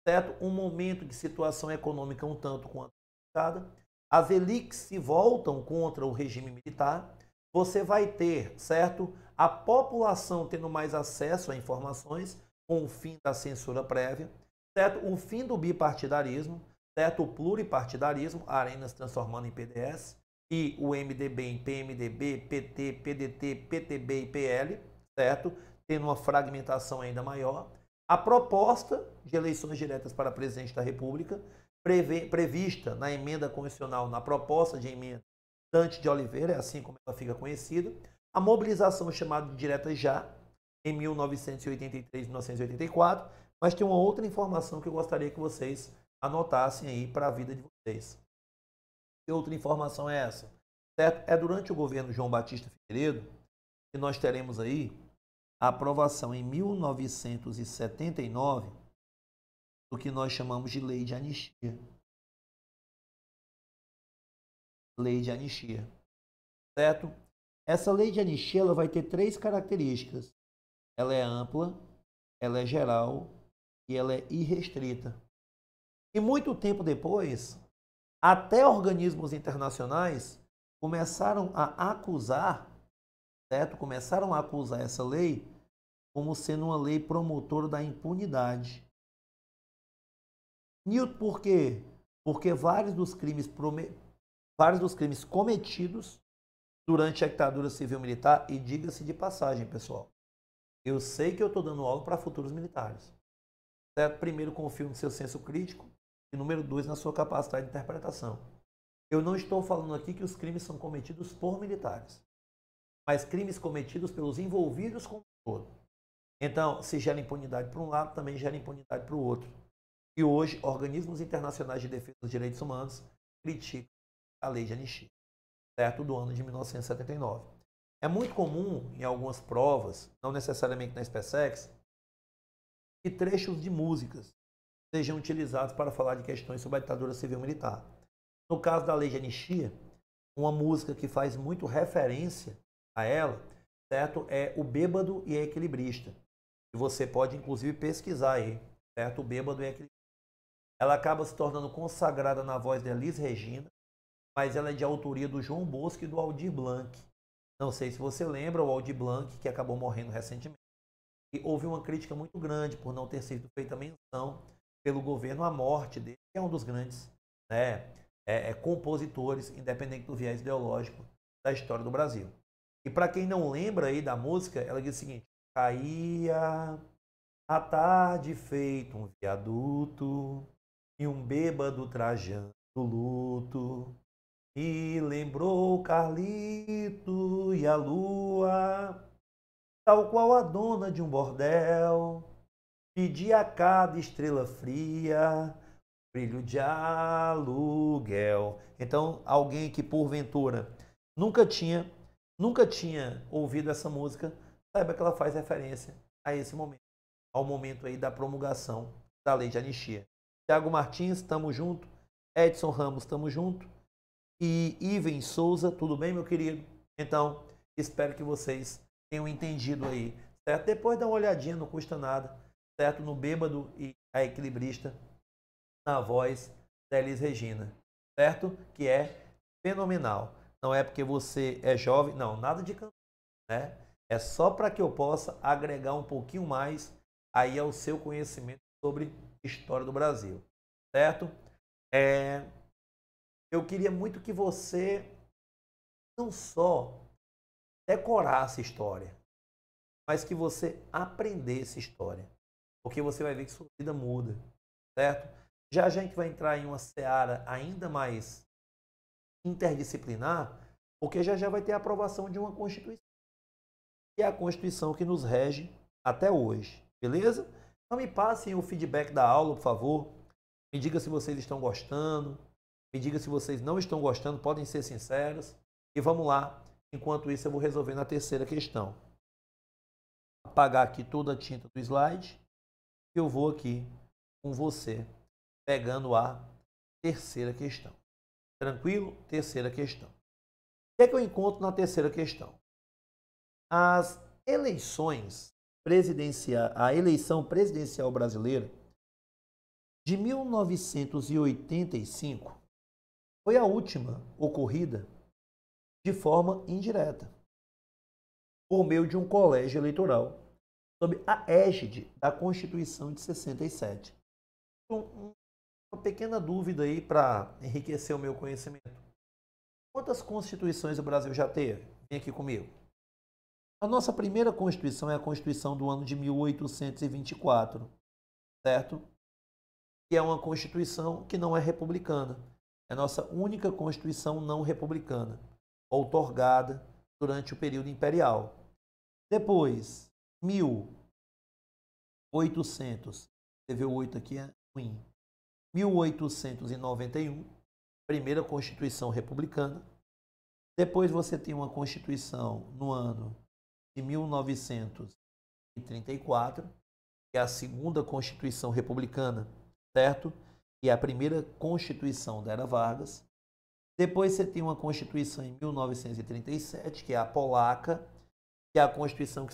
certo? Um momento de situação econômica um tanto quanto complicada, as elites se voltam contra o regime militar, você vai ter, certo? A população tendo mais acesso a informações com o fim da censura prévia, certo? O fim do bipartidarismo, certo? O pluripartidarismo, Arenas transformando em PDS, e o MDB em PMDB, PT, PDT, PTB e PL, certo? Tendo uma fragmentação ainda maior. A proposta de eleições diretas para presidente da República, prevista na emenda constitucional, na proposta de emenda Dante de Oliveira, é assim como ela fica conhecida, a mobilização chamada de direta já, em 1983 1984, mas tem uma outra informação que eu gostaria que vocês anotassem aí para a vida de vocês. outra informação é essa. Certo? É durante o governo João Batista Figueiredo que nós teremos aí a aprovação em 1979 do que nós chamamos de lei de anistia. Lei de anistia. Certo? Essa lei de anistia ela vai ter três características. Ela é ampla, ela é geral e ela é irrestrita. E muito tempo depois, até organismos internacionais começaram a acusar, certo? Começaram a acusar essa lei como sendo uma lei promotora da impunidade. Newton, por quê? Porque vários dos crimes, vários dos crimes cometidos durante a ditadura civil-militar, e diga-se de passagem, pessoal, eu sei que eu estou dando aula para futuros militares certo? Né? primeiro confio no seu senso crítico e número dois na sua capacidade de interpretação. Eu não estou falando aqui que os crimes são cometidos por militares, mas crimes cometidos pelos envolvidos como um todo. Então, se gera impunidade para um lado, também gera impunidade para o outro. E hoje, organismos internacionais de defesa dos direitos humanos criticam a lei de anistia, certo? Do ano de 1979. É muito comum em algumas provas, não necessariamente na SPSEX, e trechos de músicas sejam utilizados para falar de questões sobre a ditadura civil militar. No caso da Lei de Anistia, uma música que faz muito referência a ela, certo? É O Bêbado e a Equilibrista. E você pode, inclusive, pesquisar aí, certo? O Bêbado e a Equilibrista. Ela acaba se tornando consagrada na voz de Elis Regina, mas ela é de autoria do João Bosco e do Aldir Blanc. Não sei se você lembra, o Aldir Blanc, que acabou morrendo recentemente, houve uma crítica muito grande por não ter sido feita menção pelo governo à morte dele, que é um dos grandes né, é, é, compositores, independente do viés ideológico, da história do Brasil. E para quem não lembra aí da música, ela diz o seguinte: caía a tarde feito um viaduto e um bêbado trajando luto. E lembrou Carlito e a lua tal qual a dona de um bordel, pedir a cada estrela fria brilho de aluguel. Então, alguém que porventura nunca tinha, nunca tinha ouvido essa música, saiba que ela faz referência a esse momento, ao momento aí da promulgação da lei de anistia. Tiago Martins, estamos junto. Edson Ramos, estamos junto. E Iven Souza, tudo bem, meu querido? Então, espero que vocês tenham entendido aí, certo? Depois dá uma olhadinha, não custa nada, certo? No Bêbado e a Equilibrista, na voz da Elis Regina, certo? Que é fenomenal. Não é porque você é jovem, não, nada de canção, né? É só para que eu possa agregar um pouquinho mais aí ao seu conhecimento sobre história do Brasil, certo? É, eu queria muito que você não só decorar essa história, mas que você aprendesse história. Porque você vai ver que sua vida muda, certo? Já a gente vai entrar em uma seara ainda mais interdisciplinar, porque já já vai ter a aprovação de uma Constituição. E é a Constituição que nos rege até hoje, beleza? Então me passem o feedback da aula, por favor. Me diga se vocês estão gostando. Me diga se vocês não estão gostando, podem ser sinceros. E vamos lá Enquanto isso, eu vou resolver na terceira questão. Apagar aqui toda a tinta do slide. E eu vou aqui com você, pegando a terceira questão. Tranquilo? Terceira questão. O que é que eu encontro na terceira questão? As eleições presidenciais, a eleição presidencial brasileira de 1985 foi a última ocorrida de forma indireta, por meio de um colégio eleitoral, sob a égide da Constituição de 67. Então, uma pequena dúvida aí para enriquecer o meu conhecimento. Quantas constituições o Brasil já teve? Vem aqui comigo. A nossa primeira Constituição é a Constituição do ano de 1824, certo? Que é uma Constituição que não é republicana. É a nossa única Constituição não republicana outorgada durante o período imperial. Depois, 1800, teve o 8 aqui, é ruim. 1891, primeira Constituição Republicana. Depois você tem uma Constituição no ano de 1934, que é a segunda Constituição Republicana, certo? E é a primeira Constituição da Era Vargas. Depois você tem uma Constituição em 1937, que é a polaca, que é a Constituição que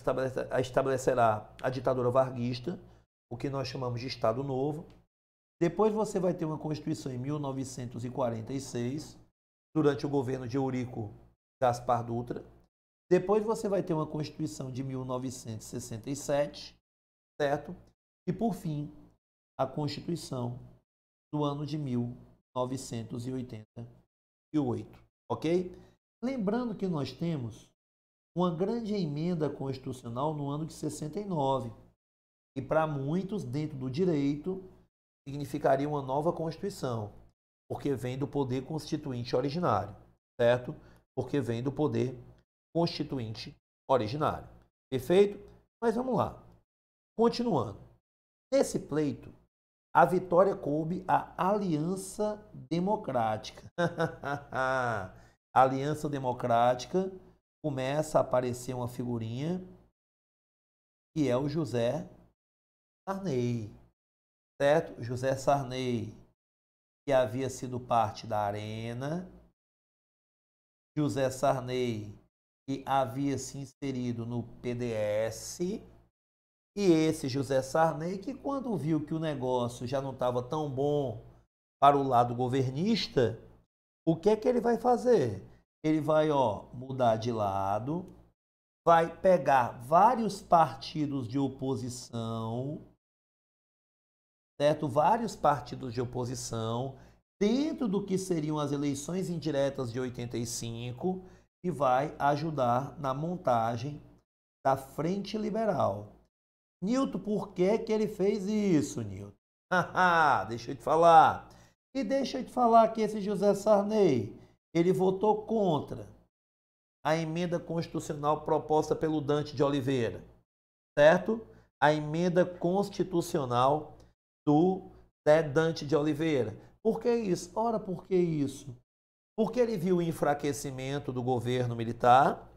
estabelecerá a ditadura varguista, o que nós chamamos de Estado Novo. Depois você vai ter uma Constituição em 1946, durante o governo de Eurico Gaspar Dutra. Depois você vai ter uma Constituição de 1967, certo? E por fim, a Constituição do ano de 1980 e oito, ok? Lembrando que nós temos uma grande emenda constitucional no ano de 69, que para muitos, dentro do direito, significaria uma nova Constituição, porque vem do poder constituinte originário, certo? Porque vem do poder constituinte originário. Perfeito? Mas vamos lá. Continuando. Nesse pleito, a vitória coube à Aliança Democrática. a Aliança Democrática começa a aparecer uma figurinha que é o José Sarney. Certo? José Sarney, que havia sido parte da Arena. José Sarney, que havia se inserido no PDS e esse José Sarney, que quando viu que o negócio já não estava tão bom para o lado governista, o que é que ele vai fazer? Ele vai ó, mudar de lado, vai pegar vários partidos de oposição, certo? Vários partidos de oposição, dentro do que seriam as eleições indiretas de 85 e vai ajudar na montagem da Frente Liberal. Newton, por que, que ele fez isso, Newton? deixa eu te falar. E deixa eu te falar que esse José Sarney, ele votou contra a emenda constitucional proposta pelo Dante de Oliveira, certo? A emenda constitucional do né, Dante de Oliveira. Por que isso? Ora, por que isso? Porque ele viu o enfraquecimento do governo militar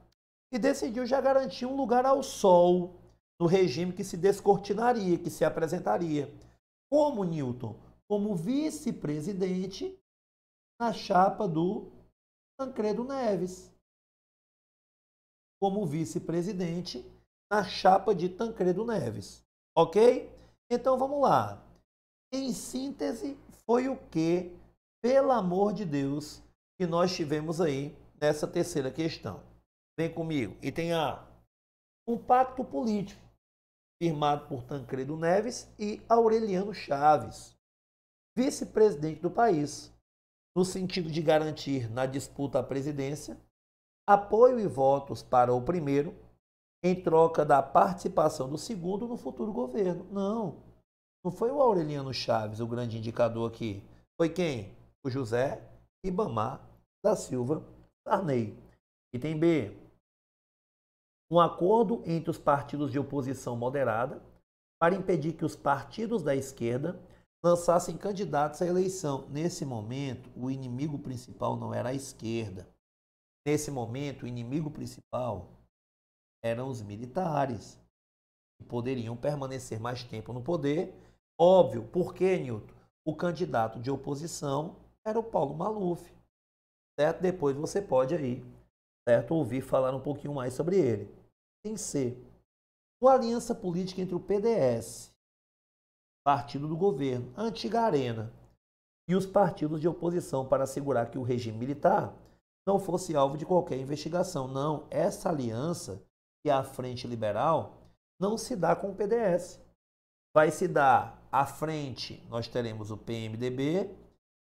e decidiu já garantir um lugar ao sol no regime que se descortinaria, que se apresentaria. Como Newton? Como vice-presidente na chapa do Tancredo Neves. Como vice-presidente na chapa de Tancredo Neves. Ok? Então vamos lá. Em síntese, foi o que, pelo amor de Deus, que nós tivemos aí nessa terceira questão. Vem comigo. Item A. Um pacto político firmado por Tancredo Neves e Aureliano Chaves, vice-presidente do país, no sentido de garantir na disputa à presidência apoio e votos para o primeiro em troca da participação do segundo no futuro governo. Não, não foi o Aureliano Chaves o grande indicador aqui. Foi quem? O José Ibamar da Silva Sarney. Item B um acordo entre os partidos de oposição moderada para impedir que os partidos da esquerda lançassem candidatos à eleição. Nesse momento, o inimigo principal não era a esquerda. Nesse momento, o inimigo principal eram os militares, que poderiam permanecer mais tempo no poder. Óbvio, porque, Newton? O candidato de oposição era o Paulo Maluf. Certo? Depois você pode aí, certo? Ouvir falar um pouquinho mais sobre ele que ser Uma aliança política entre o PDS, partido do governo, a antiga Arena, e os partidos de oposição para assegurar que o regime militar não fosse alvo de qualquer investigação. Não, essa aliança, que é a Frente Liberal, não se dá com o PDS. Vai se dar à frente, nós teremos o PMDB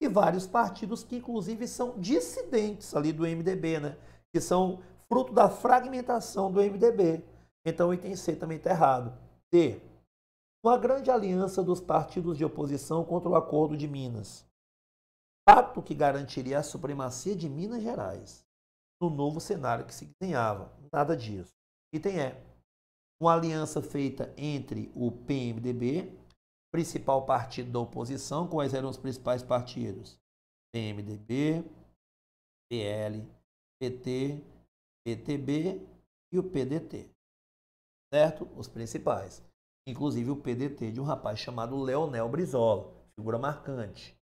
e vários partidos que, inclusive, são dissidentes ali do MDB, né? que são fruto da fragmentação do MDB. Então o item C também está errado. D. Uma grande aliança dos partidos de oposição contra o Acordo de Minas. Pacto que garantiria a supremacia de Minas Gerais no novo cenário que se desenhava. Nada disso. Item E. Uma aliança feita entre o PMDB, principal partido da oposição, quais eram os principais partidos? PMDB, PL, PT, PTB e o PDT. Certo? Os principais. Inclusive o PDT de um rapaz chamado Leonel Brizola, figura marcante.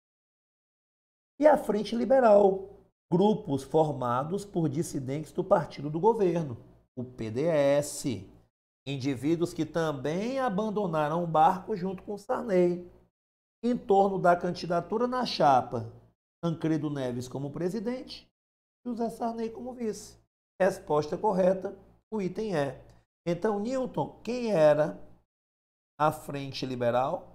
E a Frente Liberal, grupos formados por dissidentes do partido do governo, o PDS. Indivíduos que também abandonaram o barco junto com Sarney. Em torno da candidatura na chapa, Tancredo Neves como presidente, José Sarney como vice. Resposta correta, o item é. Então, Newton, quem era a frente liberal?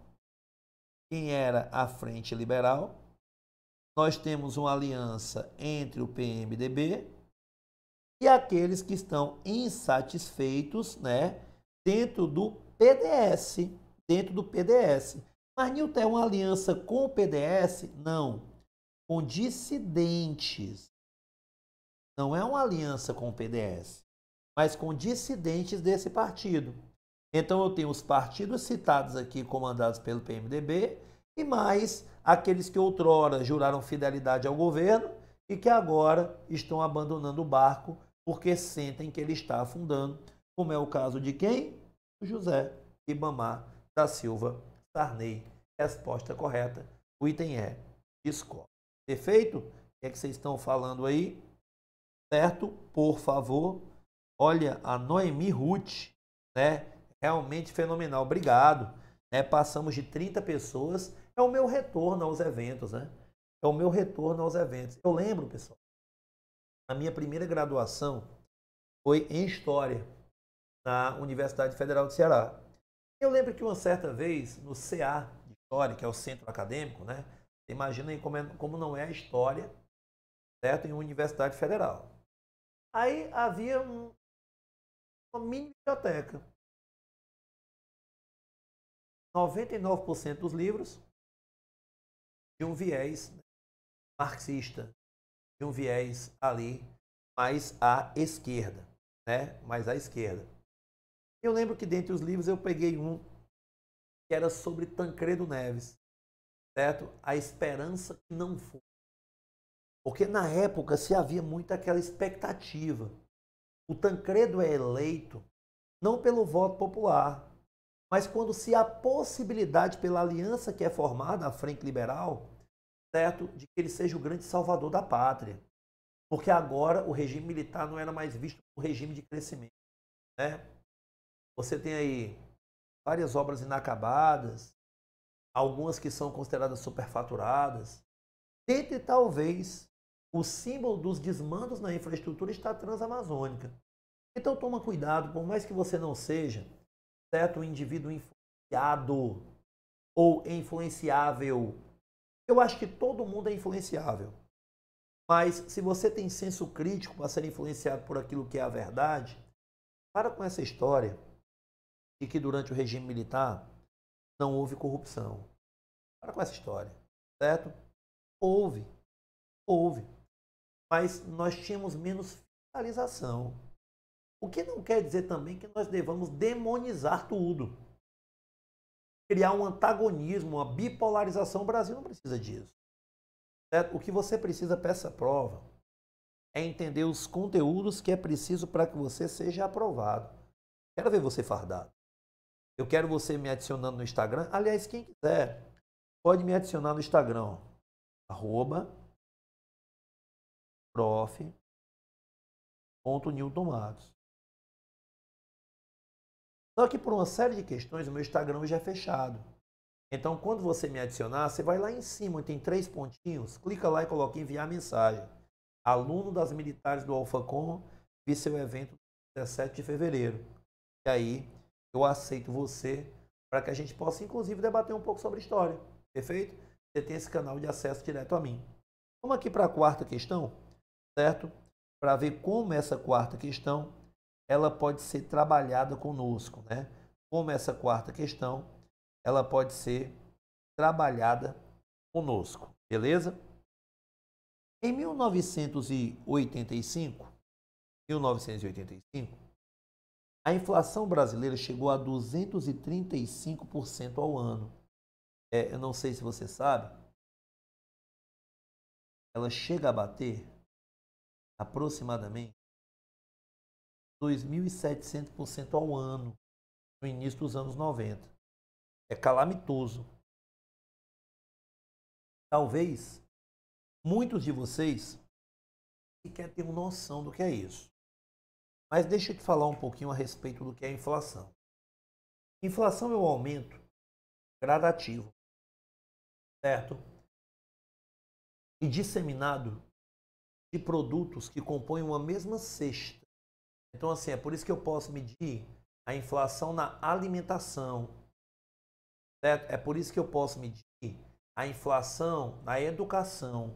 Quem era a frente liberal? Nós temos uma aliança entre o PMDB e aqueles que estão insatisfeitos, né, dentro do PDS, dentro do PDS. Mas Newton é uma aliança com o PDS? Não. Com dissidentes não é uma aliança com o PDS, mas com dissidentes desse partido. Então eu tenho os partidos citados aqui, comandados pelo PMDB, e mais aqueles que outrora juraram fidelidade ao governo e que agora estão abandonando o barco porque sentem que ele está afundando, como é o caso de quem? O José Ibamar da Silva Sarney. Resposta correta. O item é: escola. Perfeito? O que é que vocês estão falando aí? certo? Por favor. Olha, a Noemi Ruth, né? Realmente fenomenal. Obrigado. Né, passamos de 30 pessoas. É o meu retorno aos eventos, né? É o meu retorno aos eventos. Eu lembro, pessoal, a minha primeira graduação foi em História, na Universidade Federal do Ceará. Eu lembro que uma certa vez, no CA de História, que é o centro acadêmico, né? Imaginem como, é, como não é a história, certo? Em uma universidade federal. Aí havia um, uma mini biblioteca. 99% dos livros de um viés né, marxista, de um viés ali mais à esquerda, né? Mais à esquerda. Eu lembro que dentre os livros eu peguei um que era sobre Tancredo Neves, certo? A esperança que não foi. Porque na época se havia muito aquela expectativa. O Tancredo é eleito não pelo voto popular, mas quando se há possibilidade pela aliança que é formada, a Frente Liberal, certo, de que ele seja o grande salvador da pátria. Porque agora o regime militar não era mais visto como regime de crescimento. Né? Você tem aí várias obras inacabadas, algumas que são consideradas superfaturadas. Tente talvez o símbolo dos desmandos na infraestrutura está transamazônica. Então toma cuidado, por mais que você não seja certo um indivíduo influenciado ou influenciável. Eu acho que todo mundo é influenciável. Mas se você tem senso crítico para ser influenciado por aquilo que é a verdade, para com essa história de que durante o regime militar não houve corrupção. Para com essa história, certo? Houve. Houve mas nós tínhamos menos fiscalização. O que não quer dizer também que nós devamos demonizar tudo. Criar um antagonismo, uma bipolarização. O Brasil não precisa disso. Certo? O que você precisa para essa prova é entender os conteúdos que é preciso para que você seja aprovado. Quero ver você fardado. Eu quero você me adicionando no Instagram. Aliás, quem quiser, pode me adicionar no Instagram. Arroba prof. Newton Matos. Só que por uma série de questões o meu Instagram já é fechado. Então quando você me adicionar, você vai lá em cima, tem três pontinhos, clica lá e coloca enviar mensagem. Aluno das militares do Alfacom, vi seu evento 17 de fevereiro. E aí eu aceito você para que a gente possa inclusive debater um pouco sobre história. Perfeito? Você tem esse canal de acesso direto a mim. Vamos aqui para a quarta questão certo? Para ver como essa quarta questão ela pode ser trabalhada conosco, né? Como essa quarta questão ela pode ser trabalhada conosco, beleza? Em 1985, 1985, a inflação brasileira chegou a 235% ao ano. É, eu não sei se você sabe, ela chega a bater aproximadamente 2.700% ao ano no início dos anos 90. É calamitoso. Talvez muitos de vocês sequer tenham noção do que é isso. Mas deixa eu te falar um pouquinho a respeito do que é inflação. Inflação é um aumento gradativo, certo? E disseminado de produtos que compõem uma mesma cesta. Então, assim, é por isso que eu posso medir a inflação na alimentação. Certo? É por isso que eu posso medir a inflação na educação.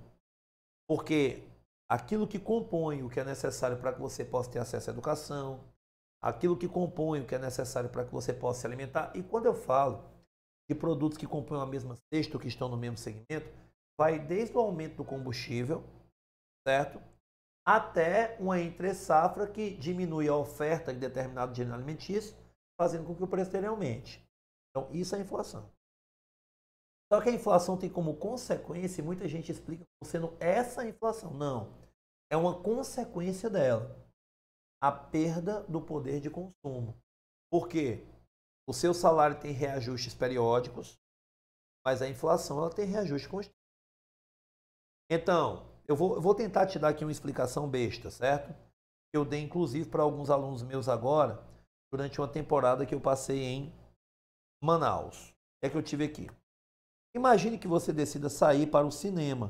Porque aquilo que compõe o que é necessário para que você possa ter acesso à educação, aquilo que compõe o que é necessário para que você possa se alimentar. E quando eu falo de produtos que compõem a mesma cesta, que estão no mesmo segmento, vai desde o aumento do combustível, certo? Até uma entre-safra que diminui a oferta de determinado gênero alimentício, fazendo com que o preço dele aumente. Então, isso é inflação. Só que a inflação tem como consequência, e muita gente explica como sendo essa inflação. Não. É uma consequência dela. A perda do poder de consumo. Por quê? O seu salário tem reajustes periódicos, mas a inflação ela tem reajuste constante. Então, eu vou, eu vou tentar te dar aqui uma explicação besta, certo? Eu dei, inclusive, para alguns alunos meus agora, durante uma temporada que eu passei em Manaus. O que é que eu tive aqui? Imagine que você decida sair para o cinema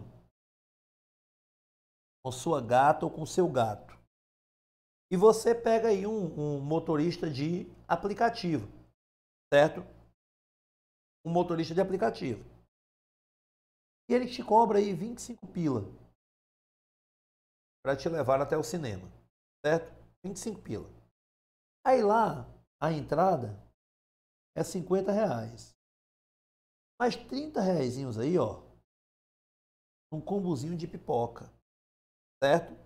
com sua gata ou com seu gato. E você pega aí um, um, motorista de aplicativo, certo? Um motorista de aplicativo. E ele te cobra aí 25 pila para te levar até o cinema, certo? 25 pila. Aí lá, a entrada é 50 reais. Mais 30 reaisinhos aí, ó. Um combozinho de pipoca, certo?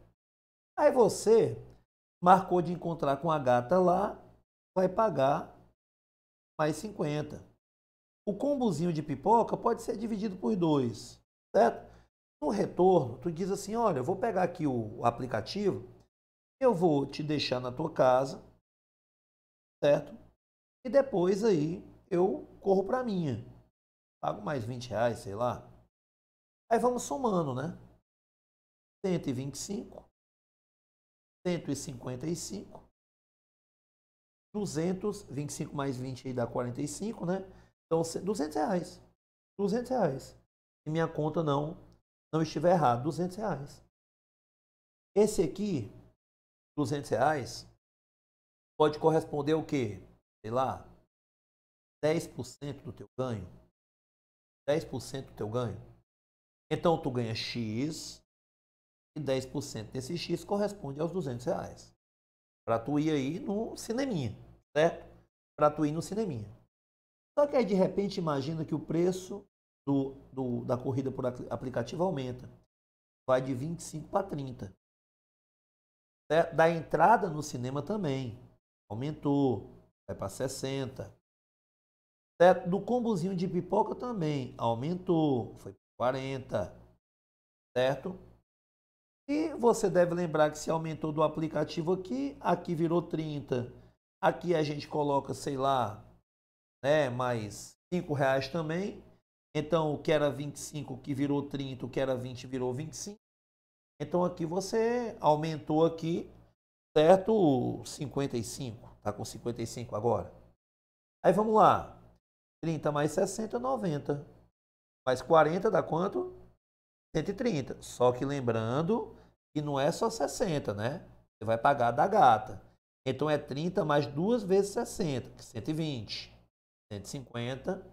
Aí você marcou de encontrar com a gata lá, vai pagar mais 50. O combozinho de pipoca pode ser dividido por dois, certo? No retorno, tu diz assim, olha, eu vou pegar aqui o aplicativo, eu vou te deixar na tua casa, certo? E depois aí eu corro para minha. Pago mais 20 reais, sei lá. Aí vamos somando, né? 125, 155, 200, 25 mais 20 aí dá 45, né? Então, 200 reais. 200 reais. E minha conta não não estiver errado, 200 reais. Esse aqui, 200 reais, pode corresponder ao quê? Sei lá, 10% do teu ganho. 10% do teu ganho. Então, tu ganha X e 10% desse X corresponde aos 200 reais. Para tu ir aí no cineminha, certo? Para tu ir no cineminha. Só que aí, de repente, imagina que o preço do, do, da corrida por aplicativo aumenta. Vai de 25 para 30. Da entrada no cinema também. Aumentou. Vai para 60. É, do combozinho de pipoca também. Aumentou. Foi para 40. Certo? E você deve lembrar que se aumentou do aplicativo aqui, aqui virou 30. Aqui a gente coloca, sei lá, né, mais 5 reais também então, o que era 25, que virou 30, o que era 20, virou 25. Então, aqui você aumentou aqui, certo? 55. Está com 55 agora. Aí, vamos lá. 30 mais 60, 90. Mais 40 dá quanto? 130. Só que lembrando que não é só 60, né? Você vai pagar da gata. Então, é 30 mais 2 vezes 60, que é 120. 150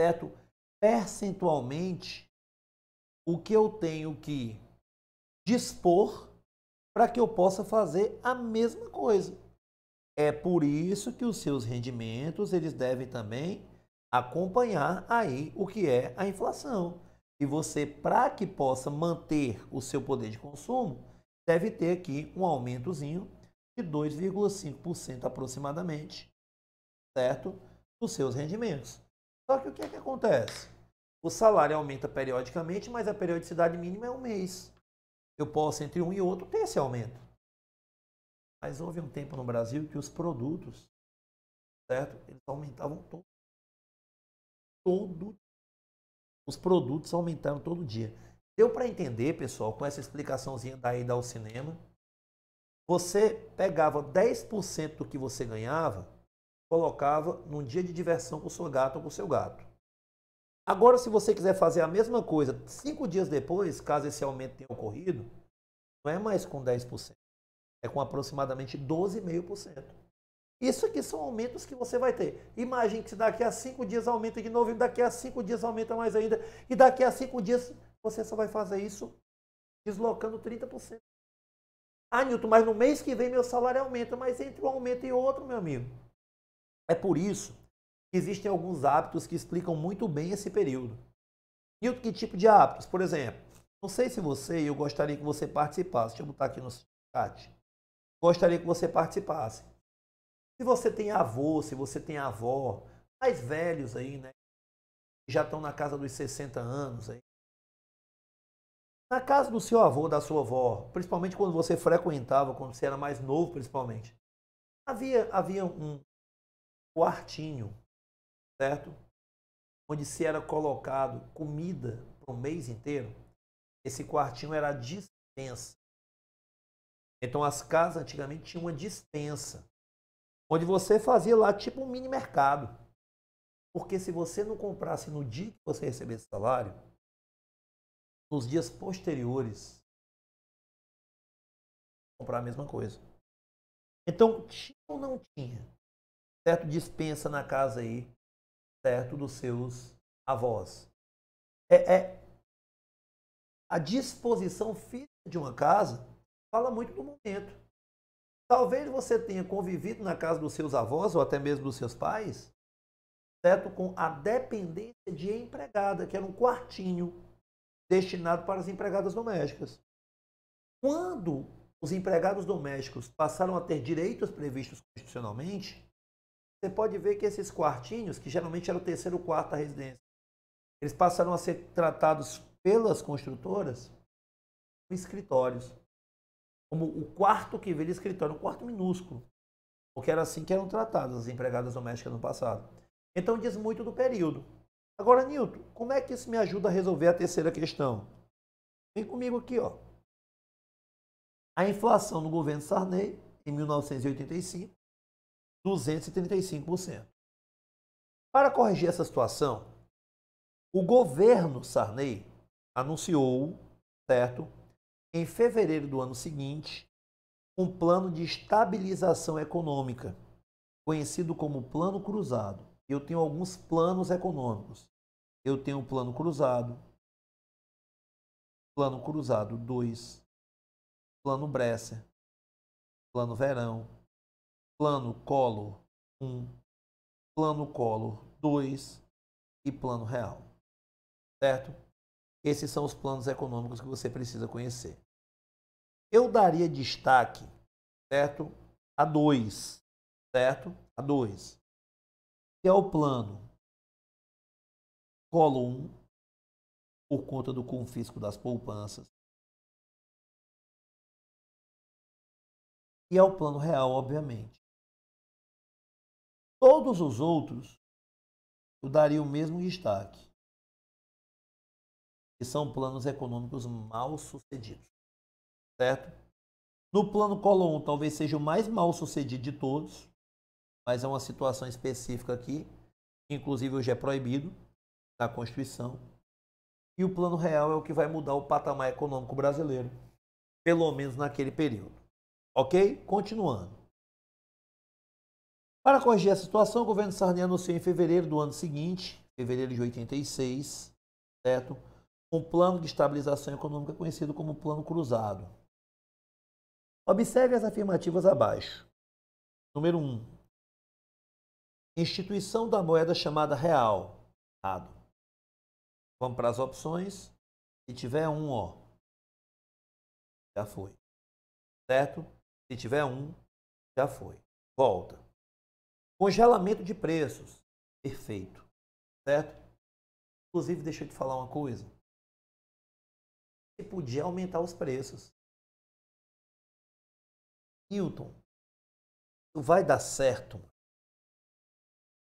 certo? Percentualmente, o que eu tenho que dispor para que eu possa fazer a mesma coisa. É por isso que os seus rendimentos, eles devem também acompanhar aí o que é a inflação. E você, para que possa manter o seu poder de consumo, deve ter aqui um aumentozinho de 2,5% aproximadamente, certo? Dos seus rendimentos. Só que o que é que acontece? O salário aumenta periodicamente, mas a periodicidade mínima é um mês. Eu posso, entre um e outro, ter esse aumento. Mas houve um tempo no Brasil que os produtos, certo? Eles aumentavam todo, todo os produtos aumentaram todo dia. Deu para entender, pessoal, com essa explicaçãozinha daí da ao cinema. Você pegava 10% do que você ganhava colocava num dia de diversão com sua gata ou com seu gato. Agora, se você quiser fazer a mesma coisa cinco dias depois, caso esse aumento tenha ocorrido, não é mais com 10%, é com aproximadamente 12,5%. Isso aqui são aumentos que você vai ter. Imagine que daqui a cinco dias aumenta de novo, e daqui a cinco dias aumenta mais ainda, e daqui a cinco dias você só vai fazer isso deslocando 30%. Ah, Newton, mas no mês que vem meu salário aumenta, mas entre um aumento e outro, meu amigo, é por isso que existem alguns hábitos que explicam muito bem esse período. E o que tipo de hábitos? Por exemplo, não sei se você, eu gostaria que você participasse. Deixa eu botar aqui no chat. Gostaria que você participasse. Se você tem avô, se você tem avó, mais velhos aí, né? Já estão na casa dos 60 anos aí. Na casa do seu avô, da sua avó, principalmente quando você frequentava, quando você era mais novo, principalmente, havia, havia um quartinho, certo? Onde se era colocado comida para o mês inteiro, esse quartinho era a dispensa. Então as casas antigamente tinham uma dispensa, onde você fazia lá tipo um mini mercado. Porque se você não comprasse no dia que você recebesse salário, nos dias posteriores, comprar a mesma coisa. Então, tinha ou não tinha? certo? Dispensa na casa aí, certo? Dos seus avós. É, é a disposição física de uma casa fala muito do momento. Talvez você tenha convivido na casa dos seus avós ou até mesmo dos seus pais, certo? Com a dependência de empregada, que era um quartinho destinado para as empregadas domésticas. Quando os empregados domésticos passaram a ter direitos previstos constitucionalmente, você pode ver que esses quartinhos, que geralmente era o terceiro quarto da residência, eles passaram a ser tratados pelas construtoras como escritórios. Como o quarto que de escritório, um quarto minúsculo. Porque era assim que eram tratadas as empregadas domésticas no passado. Então diz muito do período. Agora, Nilton, como é que isso me ajuda a resolver a terceira questão? Vem comigo aqui, ó. A inflação no governo Sarney, em 1985, 235%. Para corrigir essa situação, o governo Sarney anunciou, certo, em fevereiro do ano seguinte, um plano de estabilização econômica, conhecido como Plano Cruzado. Eu tenho alguns planos econômicos. Eu tenho o Plano Cruzado, Plano Cruzado 2, Plano Bresser, Plano Verão, plano Collor 1, plano Collor 2 e plano real. Certo? Esses são os planos econômicos que você precisa conhecer. Eu daria destaque, certo? A dois, certo? A dois. Que é o plano Colo 1, por conta do confisco das poupanças. E é o plano real, obviamente. Todos os outros eu daria o mesmo destaque, que são planos econômicos mal sucedidos, certo? No plano Colombo talvez seja o mais mal sucedido de todos, mas é uma situação específica aqui, inclusive hoje é proibido na Constituição. E o plano real é o que vai mudar o patamar econômico brasileiro, pelo menos naquele período. Ok? Continuando. Para corrigir a situação, o governo Sarney anunciou em fevereiro do ano seguinte, fevereiro de 86, certo? um plano de estabilização econômica conhecido como Plano Cruzado. Observe as afirmativas abaixo. Número 1. Um, instituição da moeda chamada real. Errado. Vamos para as opções. Se tiver um, ó. Já foi. Certo? Se tiver um, já foi. Volta. Congelamento de preços. Perfeito. Certo? Inclusive, deixa eu te falar uma coisa. Você podia aumentar os preços. Hilton, isso vai dar certo.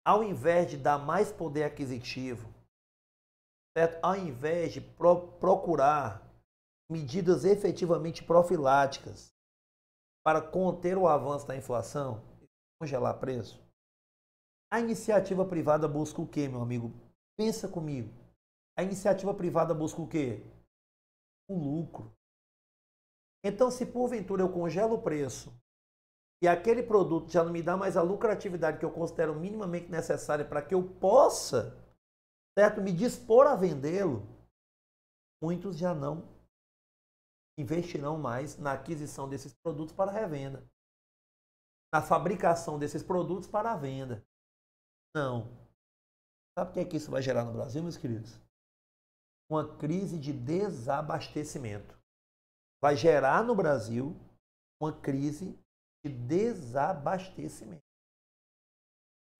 Ao invés de dar mais poder aquisitivo, certo? ao invés de pro procurar medidas efetivamente profiláticas para conter o avanço da inflação, congelar preço, a iniciativa privada busca o quê, meu amigo? Pensa comigo. A iniciativa privada busca o quê? O lucro. Então, se porventura eu congelo o preço e aquele produto já não me dá mais a lucratividade que eu considero minimamente necessária para que eu possa, certo, me dispor a vendê-lo, muitos já não investirão mais na aquisição desses produtos para revenda, na fabricação desses produtos para a venda. Não. Sabe o que é que isso vai gerar no Brasil, meus queridos? Uma crise de desabastecimento. Vai gerar no Brasil uma crise de desabastecimento.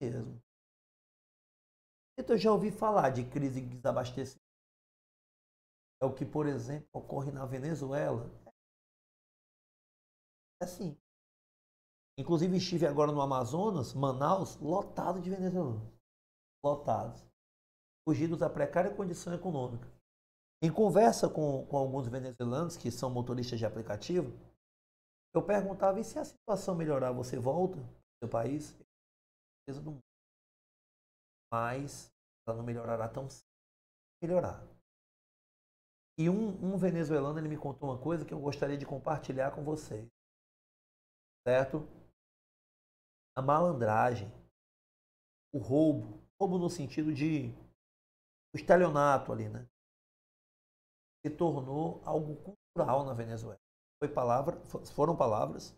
Mesmo. Então, eu já ouvi falar de crise de desabastecimento. É o que, por exemplo, ocorre na Venezuela. É assim. Inclusive estive agora no Amazonas, Manaus, lotado de venezuelanos. Lotados. Fugidos da precária condição econômica. Em conversa com, com alguns venezuelanos que são motoristas de aplicativo, eu perguntava: e se a situação melhorar, você volta para seu país? do mundo. Mas ela não melhorará tão cedo. Melhorar. E um, um venezuelano ele me contou uma coisa que eu gostaria de compartilhar com vocês certo? a malandragem, o roubo, roubo no sentido de o estelionato ali, né? Se tornou algo cultural na Venezuela. Foi palavra, foram palavras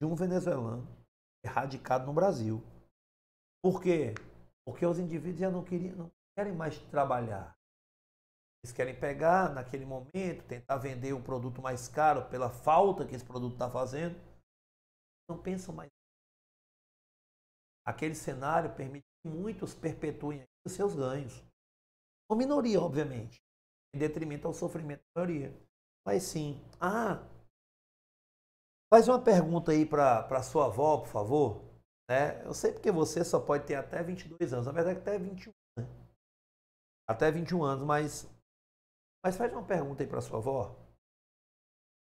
de um venezuelano erradicado no Brasil. Por quê? Porque os indivíduos já não queriam, não querem mais trabalhar. Eles querem pegar naquele momento, tentar vender um produto mais caro pela falta que esse produto está fazendo. Não pensam mais Aquele cenário permite que muitos perpetuem os seus ganhos. Uma minoria, obviamente, em detrimento ao sofrimento da maioria. Mas sim. Ah, faz uma pergunta aí para sua avó, por favor. Né? Eu sei porque você só pode ter até 22 anos, na verdade até 21, né? Até 21 anos, mas mas faz uma pergunta aí para sua avó.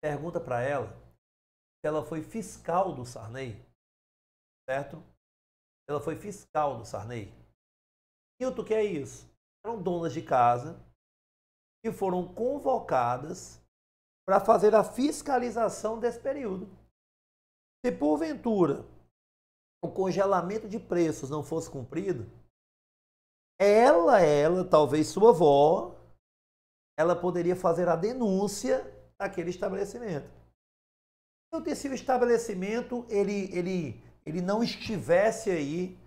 Pergunta para ela se ela foi fiscal do Sarney, certo? Ela foi fiscal do Sarney. E o que é isso? Eram donas de casa que foram convocadas para fazer a fiscalização desse período. Se porventura o congelamento de preços não fosse cumprido, ela, ela, talvez sua avó, ela poderia fazer a denúncia daquele estabelecimento. Então, se o estabelecimento ele, ele ele não estivesse aí,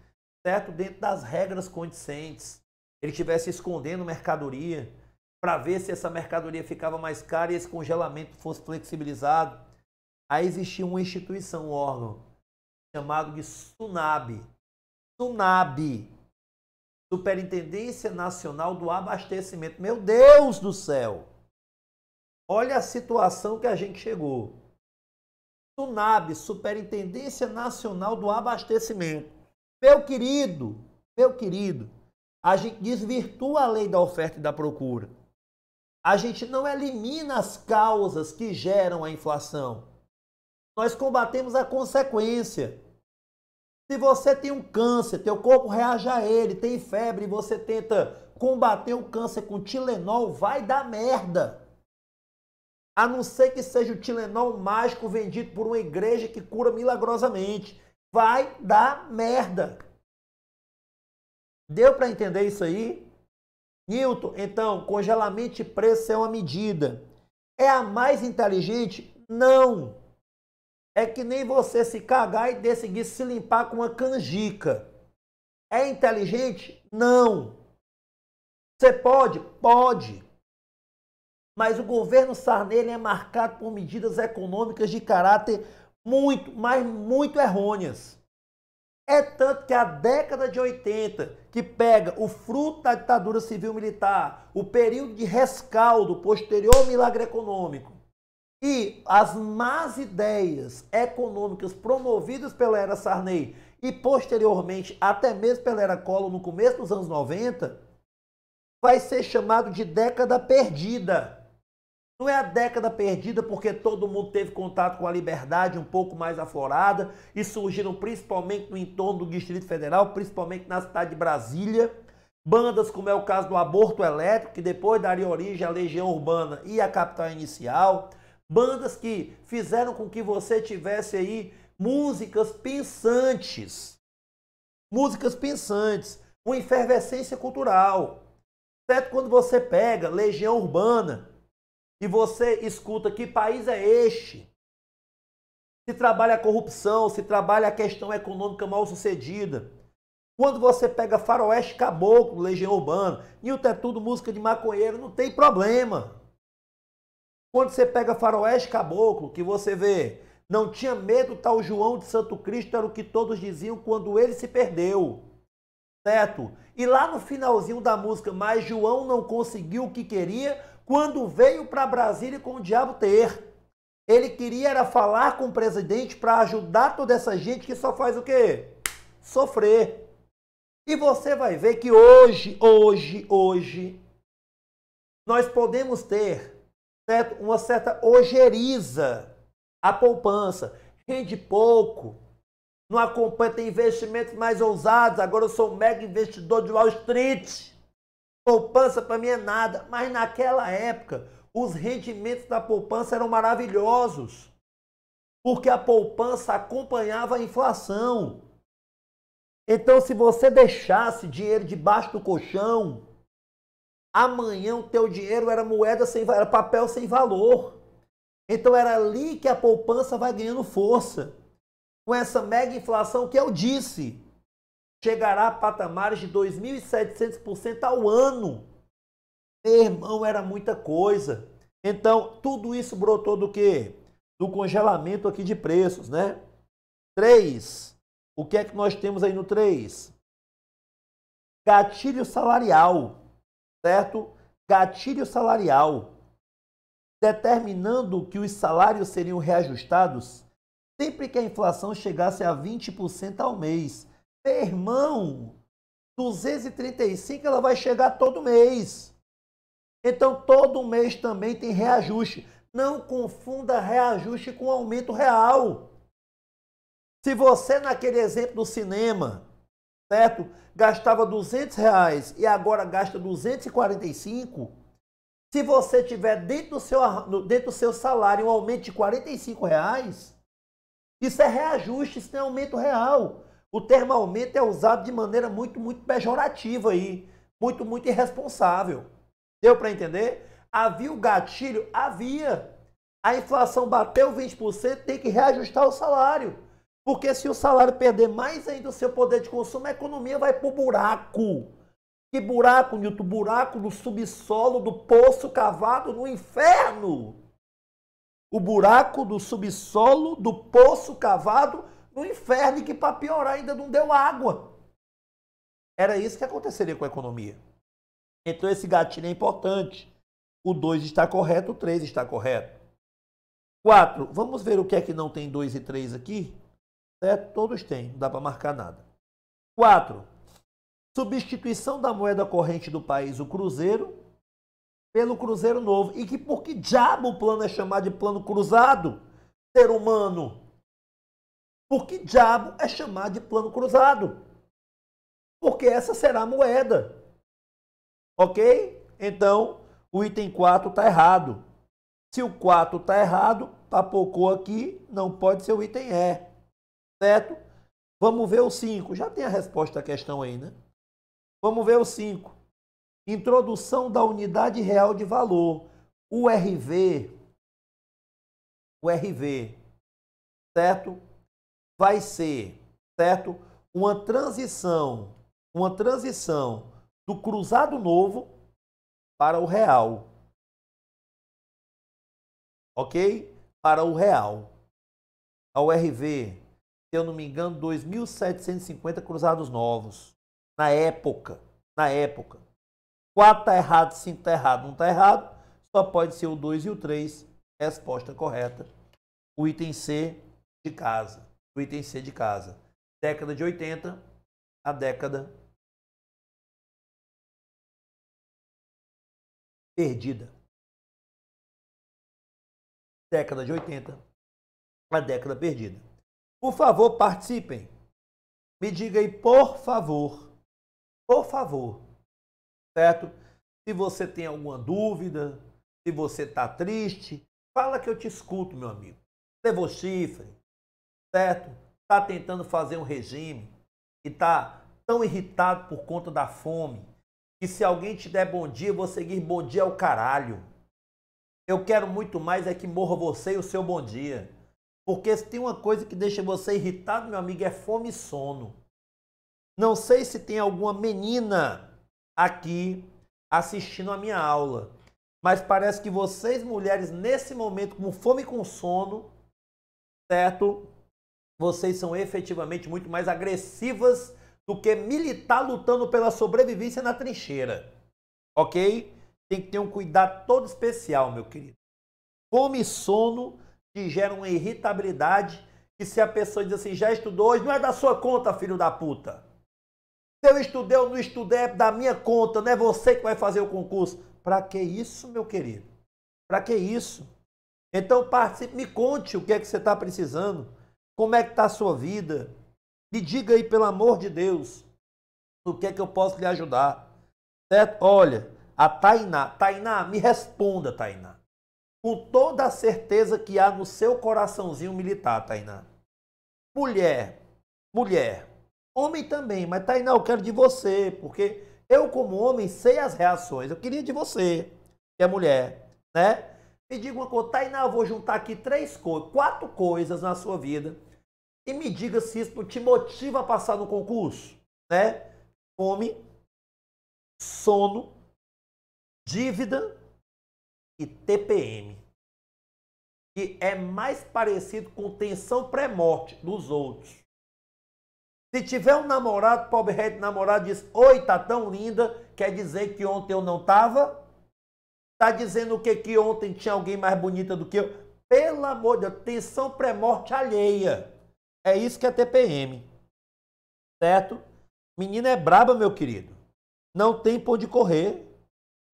certo, dentro das regras condicentes, ele estivesse escondendo mercadoria para ver se essa mercadoria ficava mais cara e esse congelamento fosse flexibilizado. Aí existia uma instituição, um órgão, chamado de SUNAB. SUNAB, Superintendência Nacional do Abastecimento. Meu Deus do céu! Olha a situação que a gente chegou. SUNAB, Superintendência Nacional do Abastecimento. Meu querido, meu querido, a gente desvirtua a lei da oferta e da procura. A gente não elimina as causas que geram a inflação. Nós combatemos a consequência. Se você tem um câncer, teu corpo reage a ele, tem febre, você tenta combater o câncer com Tilenol, vai dar merda a não ser que seja o Tilenol mágico vendido por uma igreja que cura milagrosamente. Vai dar merda. Deu para entender isso aí? Newton, então, congelamento de preço é uma medida. É a mais inteligente? Não. É que nem você se cagar e decidir se limpar com uma canjica. É inteligente? Não. Você pode? Pode mas o governo Sarney é marcado por medidas econômicas de caráter muito, mas muito errôneas. É tanto que a década de 80, que pega o fruto da ditadura civil-militar, o período de rescaldo posterior ao milagre econômico e as más ideias econômicas promovidas pela era Sarney e posteriormente até mesmo pela era Collor no começo dos anos 90, vai ser chamado de década perdida. Não é a década perdida porque todo mundo teve contato com a liberdade um pouco mais aflorada e surgiram principalmente no entorno do Distrito Federal, principalmente na cidade de Brasília. Bandas como é o caso do Aborto Elétrico, que depois daria origem à Legião Urbana e à Capital Inicial. Bandas que fizeram com que você tivesse aí músicas pensantes. Músicas pensantes, uma efervescência cultural. Certo? Quando você pega Legião Urbana, e você escuta que país é este? Se trabalha a corrupção, se trabalha a questão econômica mal sucedida. Quando você pega Faroeste Caboclo, Legião Urbana, Nilton é tudo música de maconheiro, não tem problema. Quando você pega Faroeste Caboclo, que você vê, não tinha medo tal João de Santo Cristo, era o que todos diziam quando ele se perdeu. Certo? E lá no finalzinho da música, mas João não conseguiu o que queria, quando veio para Brasília com o diabo ter. Ele queria era falar com o presidente para ajudar toda essa gente que só faz o quê? Sofrer. E você vai ver que hoje, hoje, hoje, nós podemos ter certo? uma certa ojeriza à poupança. Rende pouco, não acompanha, tem investimentos mais ousados. Agora eu sou um mega investidor de Wall Street. Poupança para mim é nada. Mas naquela época, os rendimentos da poupança eram maravilhosos. Porque a poupança acompanhava a inflação. Então, se você deixasse dinheiro debaixo do colchão, amanhã o teu dinheiro era moeda sem era papel sem valor. Então era ali que a poupança vai ganhando força. Com essa mega inflação que eu disse, chegará a patamares de 2.700% ao ano. Meu irmão, era muita coisa. Então, tudo isso brotou do quê? Do congelamento aqui de preços, né? 3. O que é que nós temos aí no 3? Gatilho salarial, certo? Gatilho salarial. Determinando que os salários seriam reajustados sempre que a inflação chegasse a 20% ao mês. Meu irmão, 235 ela vai chegar todo mês. Então todo mês também tem reajuste. Não confunda reajuste com aumento real. Se você, naquele exemplo do cinema, certo? Gastava 200 reais e agora gasta 245. Se você tiver dentro do seu, dentro do seu salário um aumento de 45 reais, isso é reajuste, isso é aumento real. O termo aumento é usado de maneira muito, muito pejorativa aí, muito, muito irresponsável. Deu para entender? Havia o gatilho? Havia. A inflação bateu 20%, tem que reajustar o salário. Porque se o salário perder mais ainda o seu poder de consumo, a economia vai pro buraco. Que buraco, Nilton? Buraco do subsolo, do poço cavado no inferno. O buraco do subsolo, do poço cavado no inferno e que, para piorar, ainda não deu água. Era isso que aconteceria com a economia. Então, esse gatilho é importante. O 2 está correto, o 3 está correto. 4. Vamos ver o que é que não tem 2 e 3 aqui? É Todos têm, não dá para marcar nada. 4. Substituição da moeda corrente do país, o cruzeiro, pelo Cruzeiro Novo. E que por que diabo o plano é chamado de plano cruzado? Ser humano. Por que diabo é chamado de plano cruzado? Porque essa será a moeda. Ok? Então, o item 4 está errado. Se o 4 está errado, tapocou tá aqui, não pode ser o item E. Certo? Vamos ver o 5. Já tem a resposta à questão aí, né? Vamos ver o 5. Introdução da unidade real de valor. URV. URV. Certo? vai ser, certo? Uma transição, uma transição do cruzado novo para o real. OK? Para o real. A URV, se eu não me engano, 2750 cruzados novos na época, na época. 4 tá errado, 5 tá errado, 1 tá errado, só pode ser o 2 e o 3. Resposta correta. O item C de casa do item C de casa. Década de 80 a década perdida. Década de 80 a década perdida. Por favor, participem. Me diga aí, por favor, por favor, certo? Se você tem alguma dúvida, se você está triste, fala que eu te escuto, meu amigo. Levou chifre, certo? Está tentando fazer um regime e está tão irritado por conta da fome que se alguém te der bom dia, eu vou seguir bom dia ao caralho. Eu quero muito mais é que morra você e o seu bom dia. Porque se tem uma coisa que deixa você irritado, meu amigo, é fome e sono. Não sei se tem alguma menina aqui assistindo a minha aula, mas parece que vocês mulheres nesse momento com fome e com sono, certo? vocês são efetivamente muito mais agressivas do que militar lutando pela sobrevivência na trincheira. Ok? Tem que ter um cuidado todo especial, meu querido. Fome e sono te geram uma irritabilidade que se a pessoa diz assim, já estudou hoje, não é da sua conta, filho da puta. Se eu estudei ou não estudei, é da minha conta, não é você que vai fazer o concurso. Para que isso, meu querido? Para que isso? Então participe, me conte o que é que você está precisando. Como é que está a sua vida? Me diga aí, pelo amor de Deus, o que é que eu posso lhe ajudar. Certo? Olha, a Tainá, Tainá, me responda, Tainá. Com toda a certeza que há no seu coraçãozinho militar, Tainá. Mulher, mulher, homem também, mas Tainá, eu quero de você, porque eu, como homem, sei as reações. Eu queria de você, que é mulher, né? Me diga uma coisa, Tainá, eu vou juntar aqui três coisas, quatro coisas na sua vida e me diga se isso te motiva a passar no concurso, né? Fome, sono, dívida e TPM. Que é mais parecido com tensão pré-morte dos outros. Se tiver um namorado, pobre red namorado diz, oi, tá tão linda, quer dizer que ontem eu não tava? Tá dizendo o que que ontem tinha alguém mais bonita do que eu? Pelo amor de Deus, tensão pré-morte alheia. É isso que é TPM. Certo? Menina é braba, meu querido. Não tem por de correr.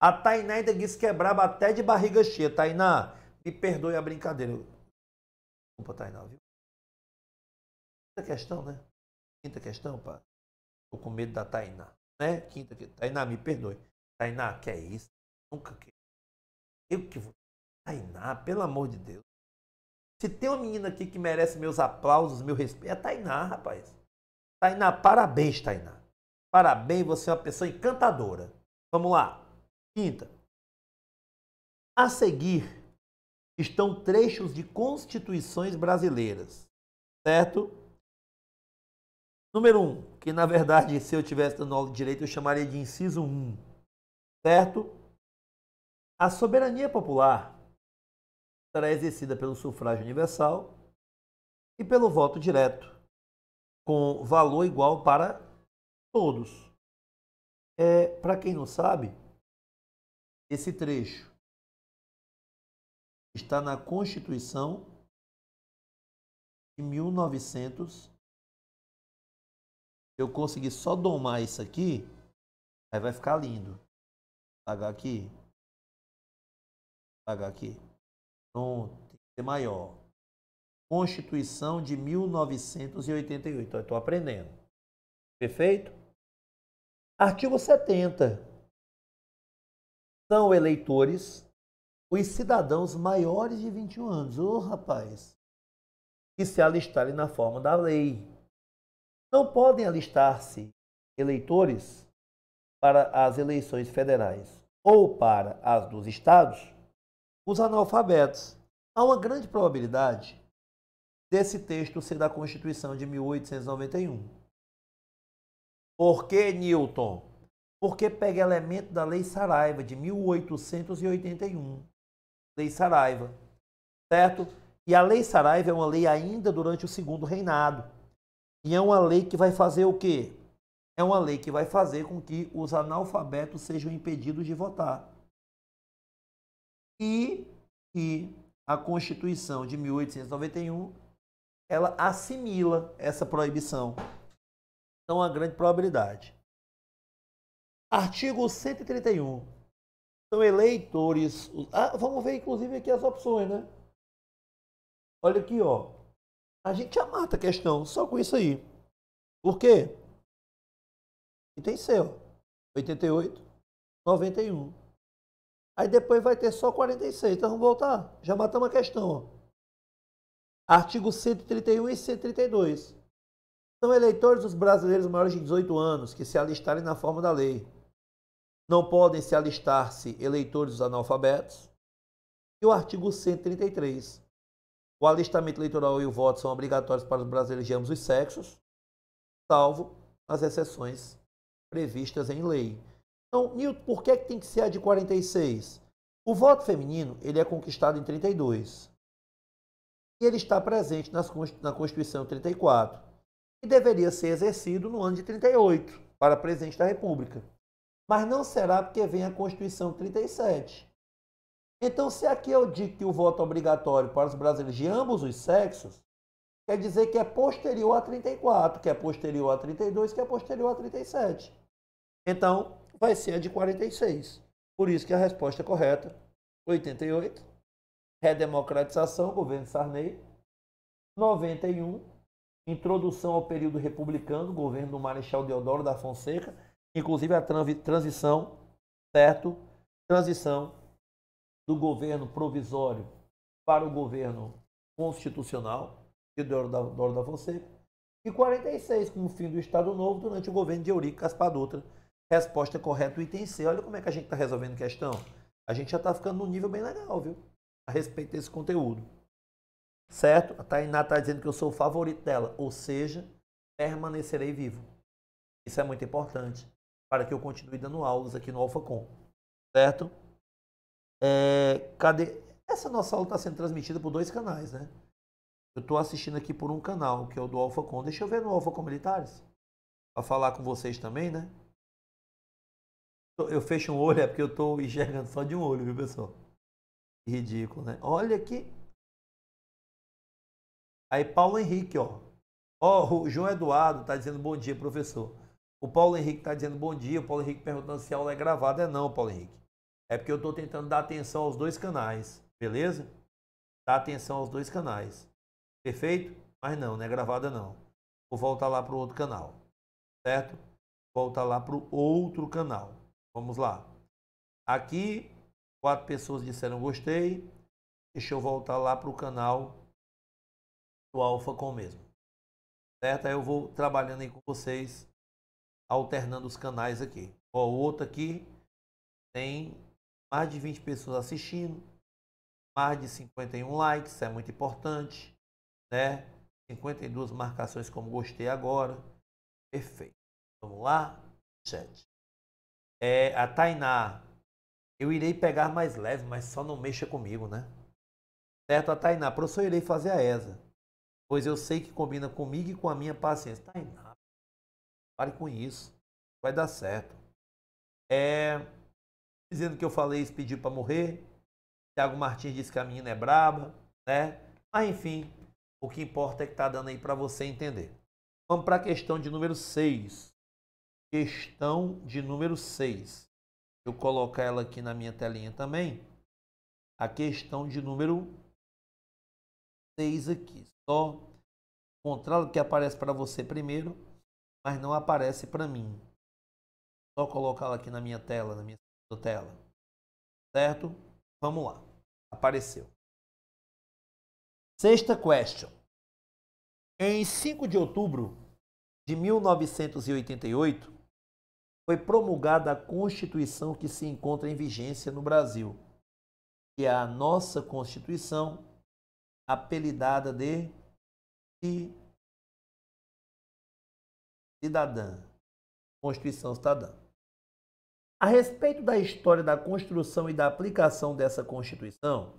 A Tainá ainda disse que é braba até de barriga cheia. Tainá, me perdoe a brincadeira. Desculpa, Tainá, viu? Quinta questão, né? Quinta questão, pá. Tô com medo da Tainá. Né? Quinta questão. Tainá, me perdoe. Tainá, que é isso? Nunca que. Eu que vou. Tainá, pelo amor de Deus. Se tem uma menina aqui que merece meus aplausos, meu respeito, é a Tainá, rapaz. Tainá, parabéns, Tainá. Parabéns, você é uma pessoa encantadora. Vamos lá. Quinta. A seguir estão trechos de constituições brasileiras, certo? Número 1, um, que na verdade, se eu tivesse dando aula de direito, eu chamaria de inciso 1, um, certo? A soberania popular será exercida pelo sufrágio universal e pelo voto direto, com valor igual para todos. É, para quem não sabe, esse trecho está na Constituição de 1900. Eu consegui só domar isso aqui, aí vai ficar lindo. Apagar aqui. Apagar aqui. Pronto, tem que ser maior. Constituição de 1988. Estou aprendendo. Perfeito? Artigo 70. São eleitores os cidadãos maiores de 21 anos. Ô, oh, rapaz! Que se alistarem na forma da lei. Não podem alistar-se eleitores para as eleições federais ou para as dos estados os analfabetos. Há uma grande probabilidade desse texto ser da Constituição de 1891. Por que Newton? Porque pega elemento da Lei Saraiva de 1881. Lei Saraiva, certo? E a Lei Saraiva é uma lei ainda durante o segundo reinado. E é uma lei que vai fazer o quê? É uma lei que vai fazer com que os analfabetos sejam impedidos de votar e a Constituição de 1891 ela assimila essa proibição. Então, a grande probabilidade. Artigo 131. São eleitores. Ah, vamos ver, inclusive, aqui as opções, né? Olha aqui, ó. A gente já mata a questão só com isso aí. Por quê? E tem seu. 88, 91. Aí depois vai ter só 46. Então vamos voltar. Já matamos a questão. Ó. Artigo 131 e 132. São eleitores os brasileiros maiores de 18 anos que se alistarem na forma da lei. Não podem se alistar-se eleitores analfabetos. E o artigo 133. O alistamento eleitoral e o voto são obrigatórios para os brasileiros de ambos os sexos, salvo as exceções previstas em lei. Então, Newton, por que, é que tem que ser a de 46? O voto feminino ele é conquistado em 32. E ele está presente nas, na Constituição 34. E deveria ser exercido no ano de 38, para presidente da República. Mas não será porque vem a Constituição 37. Então, se aqui eu digo que o voto é obrigatório para os brasileiros de ambos os sexos, quer dizer que é posterior a 34, que é posterior a 32, que é posterior a 37. Então, vai ser a de 46. Por isso que a resposta é correta, 88, redemocratização, governo Sarney, 91, introdução ao período republicano, governo do Marechal Deodoro da Fonseca, inclusive a transição, certo? Transição do governo provisório para o governo constitucional de Deodoro da Fonseca, e 46, com o fim do Estado Novo, durante o governo de Eurico Caspar Dutra, Resposta correta, item C. Olha como é que a gente está resolvendo questão. A gente já está ficando num nível bem legal, viu? A respeito desse conteúdo. Certo? A Tainá está dizendo que eu sou o favorito dela. Ou seja, permanecerei vivo. Isso é muito importante para que eu continue dando aulas aqui no AlphaCom. Certo? É, cadê? Essa nossa aula está sendo transmitida por dois canais, né? Eu estou assistindo aqui por um canal, que é o do AlphaCom. Deixa eu ver no AlphaCom Militares. Para falar com vocês também, né? Eu fecho um olho, é porque eu estou enxergando só de um olho, viu, pessoal? Ridículo, né? Olha aqui. Aí Paulo Henrique, ó. Ó, o João Eduardo está dizendo bom dia, professor. O Paulo Henrique está dizendo bom dia. O Paulo Henrique perguntando se a aula é gravada. É não, Paulo Henrique. É porque eu estou tentando dar atenção aos dois canais, beleza? Dar atenção aos dois canais. Perfeito? Mas não, não é gravada não. Vou voltar lá para o outro canal, certo? Voltar lá para o outro canal. Vamos lá. Aqui, quatro pessoas disseram gostei. Deixa eu voltar lá para o canal do Alfa com mesmo. Certo? Aí eu vou trabalhando aí com vocês, alternando os canais aqui. Ó, o outro aqui tem mais de 20 pessoas assistindo, mais de 51 likes, é muito importante, né? 52 marcações como gostei agora. Perfeito. Vamos lá, chat. É, a Tainá, eu irei pegar mais leve, mas só não mexa comigo, né? Certo, a Tainá, professor, eu irei fazer a ESA, pois eu sei que combina comigo e com a minha paciência. Tainá, pare com isso, vai dar certo. É, dizendo que eu falei isso, para morrer. Tiago Martins disse que a menina é braba, né? Mas enfim, o que importa é que tá dando aí para você entender. Vamos para a questão de número 6 questão de número 6. Eu colocar ela aqui na minha telinha também. A questão de número 6 aqui. Só encontrar o que aparece para você primeiro, mas não aparece para mim. Só colocar ela aqui na minha tela, na minha tela. Certo? Vamos lá. Apareceu. Sexta question. Em 5 de outubro de 1988, foi promulgada a Constituição que se encontra em vigência no Brasil, que é a nossa Constituição, apelidada de Cidadã, Constituição Cidadã. A respeito da história da construção e da aplicação dessa Constituição,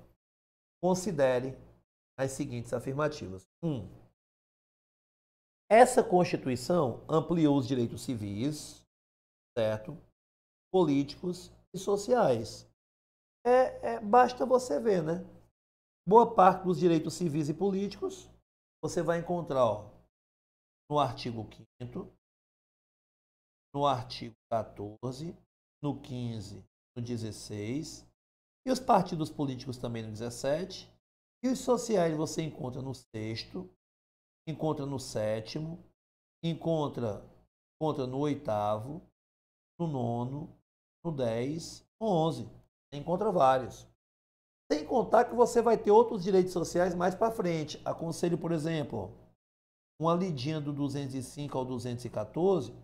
considere as seguintes afirmativas. 1. Um, essa Constituição ampliou os direitos civis, certo? Políticos e sociais. É, é, basta você ver, né? Boa parte dos direitos civis e políticos você vai encontrar ó, no artigo 5, no artigo 14, no 15, no 16, e os partidos políticos também no 17, e os sociais você encontra no 6, encontra no 7, encontra, encontra no 8, no nono, no 10, no 11. Encontra vários. Sem contar que você vai ter outros direitos sociais mais para frente. Aconselho, por exemplo, uma lidinha do 205 ao 214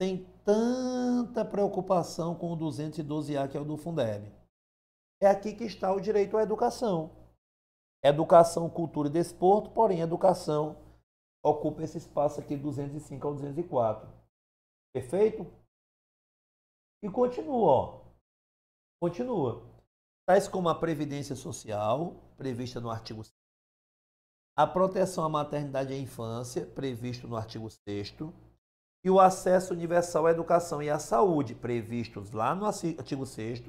tem tanta preocupação com o 212A, que é o do Fundeb. É aqui que está o direito à educação. Educação, cultura e desporto, porém, educação ocupa esse espaço aqui do 205 ao 204. Perfeito? E continua, ó. Continua. Tais como a previdência social, prevista no artigo 6, a proteção à maternidade e à infância, previsto no artigo 6 e o acesso universal à educação e à saúde, previstos lá no artigo 6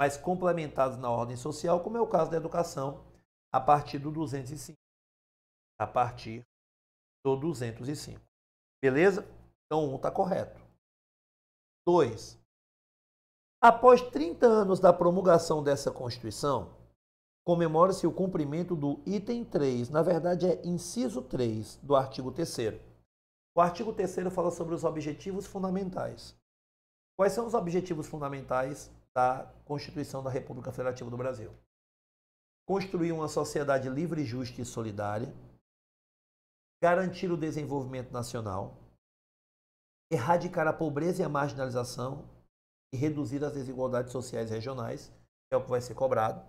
mas complementados na ordem social, como é o caso da educação, a partir do 205. A partir do 205. Beleza? Então, um está correto. Dois, Após 30 anos da promulgação dessa Constituição, comemora-se o cumprimento do item 3, na verdade é inciso 3 do artigo 3. O artigo 3 fala sobre os objetivos fundamentais. Quais são os objetivos fundamentais da Constituição da República Federativa do Brasil? Construir uma sociedade livre, justa e solidária, garantir o desenvolvimento nacional, erradicar a pobreza e a marginalização e reduzir as desigualdades sociais regionais, que é o que vai ser cobrado,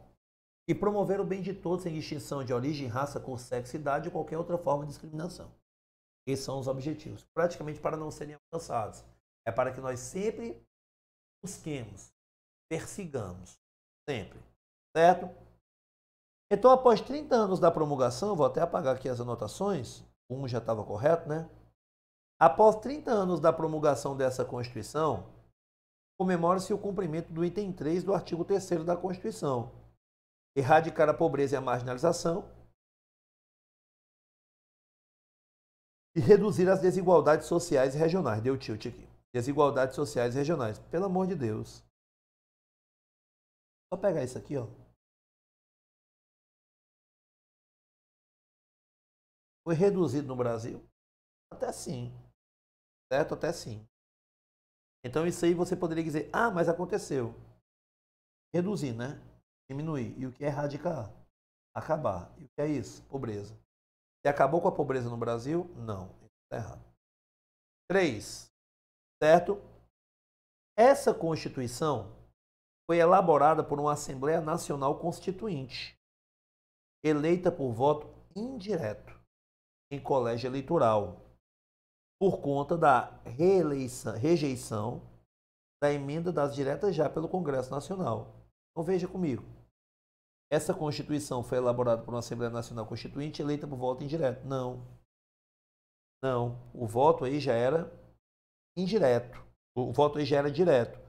e promover o bem de todos sem distinção de origem, raça, cor, sexo, idade ou qualquer outra forma de discriminação. Esses são os objetivos, praticamente para não serem alcançados. É para que nós sempre busquemos, persigamos, sempre, certo? Então, após 30 anos da promulgação, vou até apagar aqui as anotações, um já estava correto, né? Após 30 anos da promulgação dessa Constituição, comemora-se o cumprimento do item 3 do artigo 3 da Constituição. Erradicar a pobreza e a marginalização e reduzir as desigualdades sociais e regionais. Deu tilt aqui. Desigualdades sociais e regionais. Pelo amor de Deus. Vou pegar isso aqui, ó. Foi reduzido no Brasil? Até sim. Certo? Até sim. Então isso aí você poderia dizer, ah, mas aconteceu. Reduzir, né? Diminuir. E o que é erradicar? Acabar. E o que é isso? Pobreza. Se acabou com a pobreza no Brasil? Não. Está errado. três Certo? Essa Constituição foi elaborada por uma Assembleia Nacional Constituinte, eleita por voto indireto em colégio eleitoral, por conta da reeleição, rejeição da emenda das diretas já pelo Congresso Nacional. Então veja comigo. Essa Constituição foi elaborada por uma Assembleia Nacional Constituinte eleita por voto indireto? Não. Não. O voto aí já era indireto. O voto aí já era direto.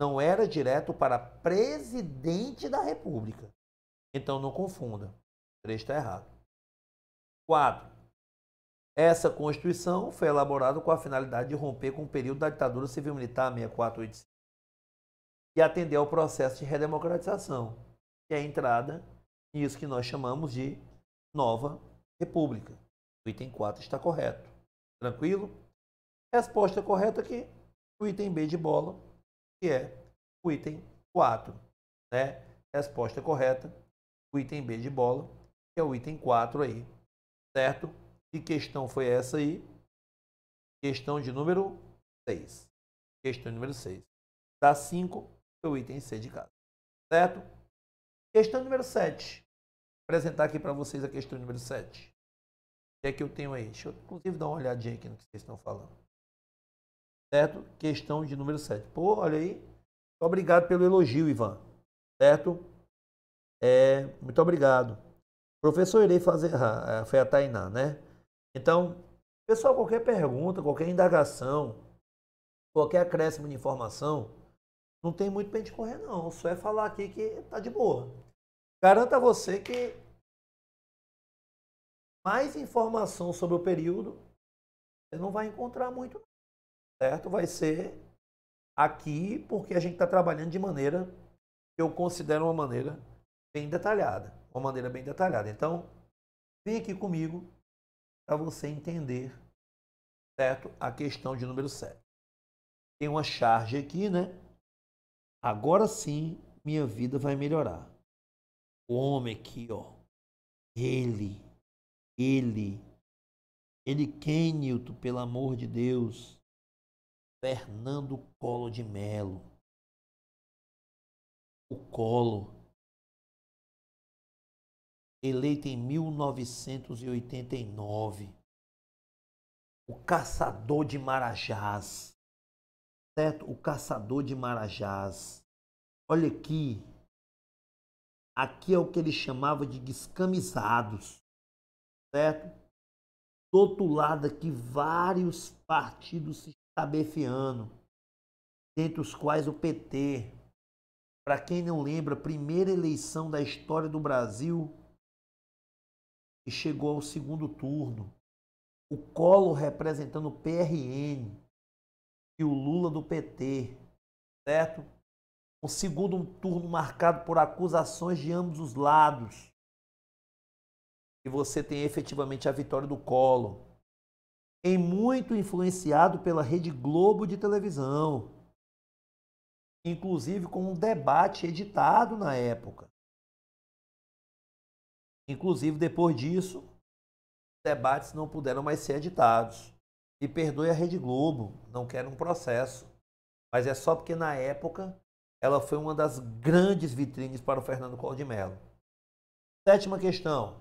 Não era direto para presidente da República. Então não confunda. 3 está errado. 4. Essa Constituição foi elaborada com a finalidade de romper com o período da ditadura civil-militar 6485 e atender ao processo de redemocratização, que é a entrada nisso que nós chamamos de Nova República. O item 4 está correto. Tranquilo? Resposta correta aqui, o item B de bola, que é o item 4. Né? Resposta correta, o item B de bola, que é o item 4 aí. Certo? Que questão foi essa aí? Questão de número 6. Questão número 6. Dá 5 o item C de casa. Certo? Questão número 7. Vou apresentar aqui para vocês a questão número 7. O que é que eu tenho aí? Deixa eu, inclusive, dar uma olhadinha aqui no que vocês estão falando. Certo? Questão de número 7. Pô, olha aí. Obrigado pelo elogio, Ivan. Certo? É, muito obrigado. Professor, irei fazer. Ah, foi a Tainá, né? Então, pessoal, qualquer pergunta, qualquer indagação, qualquer acréscimo de informação, não tem muito pra gente correr, não. Só é falar aqui que tá de boa. garanto a você que mais informação sobre o período você não vai encontrar muito, certo? Vai ser aqui, porque a gente está trabalhando de maneira que eu considero uma maneira bem detalhada. Uma maneira bem detalhada. Então, vem aqui comigo, para você entender certo? a questão de número 7. Tem uma charge aqui, né? Agora sim, minha vida vai melhorar. O homem aqui, ó. Ele, ele, ele quem, pelo amor de Deus? Fernando Colo de Melo. O Colo eleita em 1989. O Caçador de Marajás. Certo? O Caçador de Marajás. Olha aqui. Aqui é o que ele chamava de descamisados. Certo? Do outro lado aqui, vários partidos se estabefiando, dentre os quais o PT. Para quem não lembra, primeira eleição da história do Brasil e chegou ao segundo turno. O Colo representando o PRN e o Lula do PT, certo? Um segundo turno marcado por acusações de ambos os lados. E você tem efetivamente a vitória do Colo. Em muito influenciado pela Rede Globo de televisão, inclusive com um debate editado na época. Inclusive, depois disso, debates não puderam mais ser editados. E perdoe a Rede Globo, não quero um processo. Mas é só porque, na época, ela foi uma das grandes vitrines para o Fernando Collor de Mello. Sétima questão.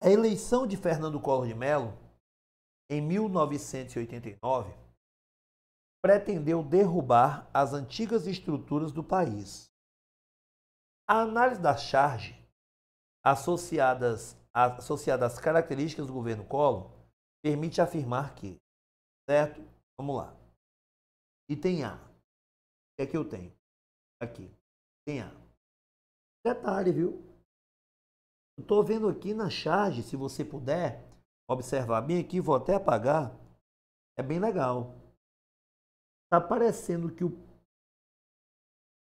A eleição de Fernando Collor de Mello, em 1989, pretendeu derrubar as antigas estruturas do país. A análise da charge, associadas, associada às características do governo Collor, permite afirmar que, certo? Vamos lá. Item A. O que é que eu tenho? Aqui. Item A. Detalhe, viu? Eu estou vendo aqui na charge, se você puder observar bem aqui, vou até apagar. É bem legal. Tá parecendo que o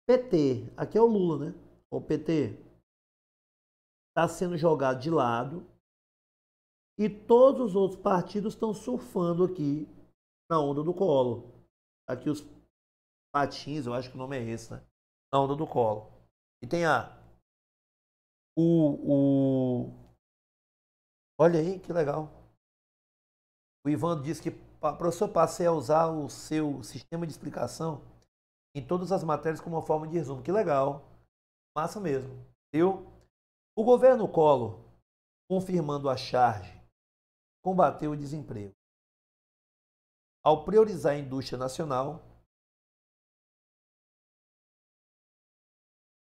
PT, aqui é o Lula, né? O PT tá sendo jogado de lado e todos os outros partidos estão surfando aqui na onda do colo. Aqui os patins, eu acho que o nome é esse, né? Na onda do colo. E tem a o, o... Olha aí, que legal. O Ivan disse que professor, passei a usar o seu sistema de explicação em todas as matérias como uma forma de resumo. Que legal. Massa mesmo. entendeu? o governo Collor, confirmando a charge, combateu o desemprego. Ao priorizar a indústria nacional,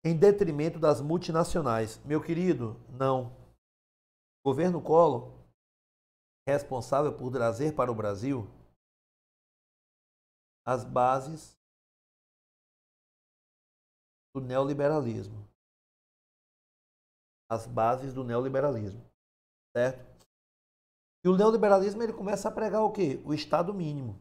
em detrimento das multinacionais. Meu querido, não. O governo Collor responsável por trazer para o Brasil as bases do neoliberalismo. As bases do neoliberalismo, certo? E o neoliberalismo ele começa a pregar o quê? O Estado mínimo.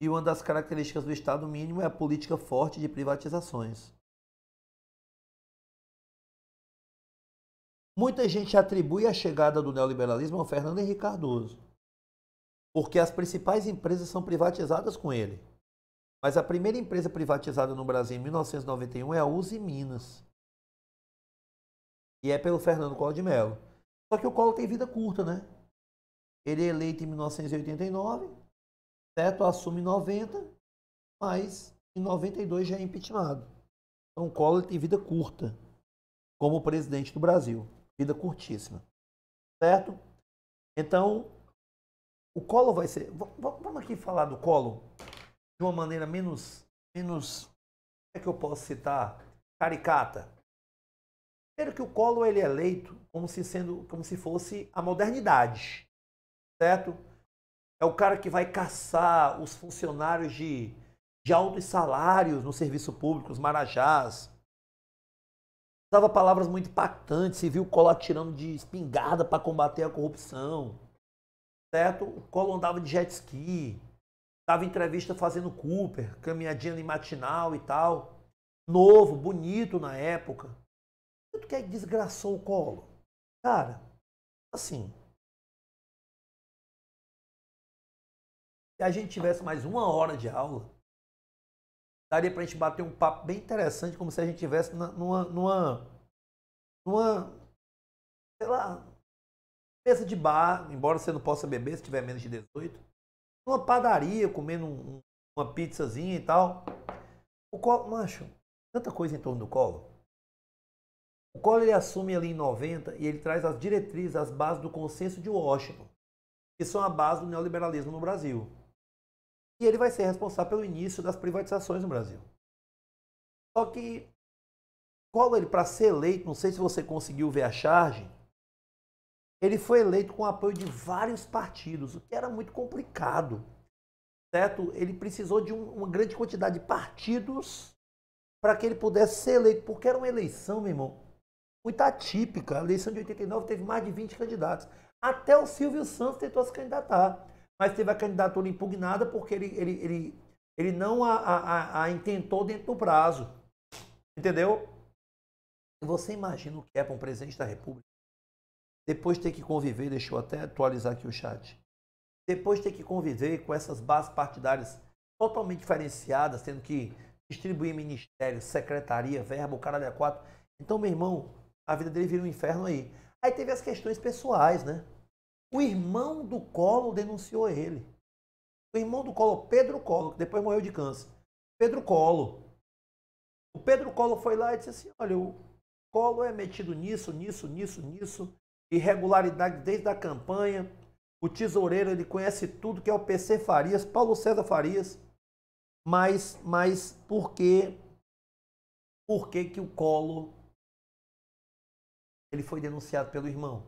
E uma das características do Estado mínimo é a política forte de privatizações. Muita gente atribui a chegada do neoliberalismo ao Fernando Henrique Cardoso, porque as principais empresas são privatizadas com ele. Mas a primeira empresa privatizada no Brasil em 1991 é a Uzi Minas. E é pelo Fernando Collor de Mello. Só que o Collor tem vida curta, né? Ele é eleito em 1989, certo? assume em 90, mas em 92 já é impeachmentado. Então o Collor tem vida curta como presidente do Brasil vida curtíssima. Certo? Então, o colo vai ser. Vamos aqui falar do colo de uma maneira menos. menos como é que eu posso citar? Caricata. Primeiro que o colo ele é eleito como se, sendo, como se fosse a modernidade. Certo? É o cara que vai caçar os funcionários de, de altos salários no serviço público, os marajás, usava palavras muito impactantes, se viu Collor tirando de espingarda para combater a corrupção, certo? O Collor andava de jet ski, dava entrevista fazendo Cooper, caminhadinha ali matinal e tal. Novo, bonito na época. Tanto que aí desgraçou o Collor. Cara, assim, se a gente tivesse mais uma hora de aula, daria para a gente bater um papo bem interessante, como se a gente estivesse numa, numa, numa, sei lá, mesa de bar, embora você não possa beber se tiver menos de 18, numa padaria, comendo um, uma pizzazinha e tal. O colo, macho, tanta coisa em torno do colo. O colo ele assume ali em 90 e ele traz as diretrizes, as bases do consenso de Washington, que são a base do neoliberalismo no Brasil e ele vai ser responsável pelo início das privatizações no Brasil. Só que Collor, para ser eleito, não sei se você conseguiu ver a charge, ele foi eleito com o apoio de vários partidos, o que era muito complicado. Certo? Ele precisou de um, uma grande quantidade de partidos para que ele pudesse ser eleito, porque era uma eleição, meu irmão, muito atípica. A eleição de 89 teve mais de 20 candidatos. Até o Silvio Santos tentou se candidatar mas teve a candidatura impugnada porque ele, ele, ele, ele não a, a, a intentou dentro do prazo. Entendeu? Você imagina o que é para um presidente da República? Depois ter que conviver, deixa eu até atualizar aqui o chat. Depois ter que conviver com essas bases partidárias totalmente diferenciadas, tendo que distribuir ministério, secretaria, verbo o caralho é quatro. Então, meu irmão, a vida dele vira um inferno aí. Aí teve as questões pessoais, né? O irmão do Colo denunciou ele. O irmão do Colo, Pedro Colo, que depois morreu de câncer. Pedro Colo. O Pedro Colo foi lá e disse assim: olha, o Colo é metido nisso, nisso, nisso, nisso. Irregularidade desde a campanha. O tesoureiro, ele conhece tudo que é o PC Farias, Paulo César Farias. Mas, mas por que, por que, que o Colo ele foi denunciado pelo irmão?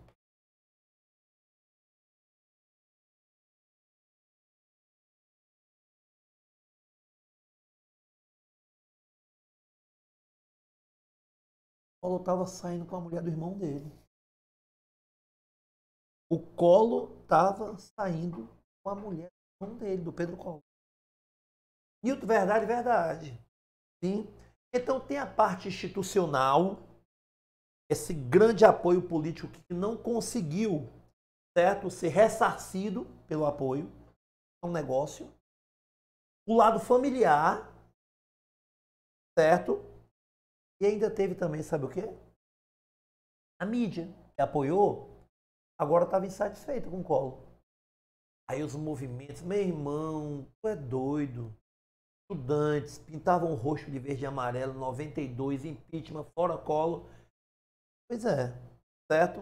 Colo estava saindo com a mulher do irmão dele. O Colo estava saindo com a mulher do irmão dele, do Pedro Colo. Nilton, verdade, verdade. Sim. Então tem a parte institucional, esse grande apoio político que não conseguiu certo? Ser ressarcido pelo apoio É um negócio. O lado familiar, certo? E ainda teve também, sabe o quê? A mídia, que apoiou, agora estava insatisfeita com o colo. Aí os movimentos, meu irmão, tu é doido. Estudantes pintavam roxo de verde e amarelo, 92, impeachment, fora colo. Pois é, certo?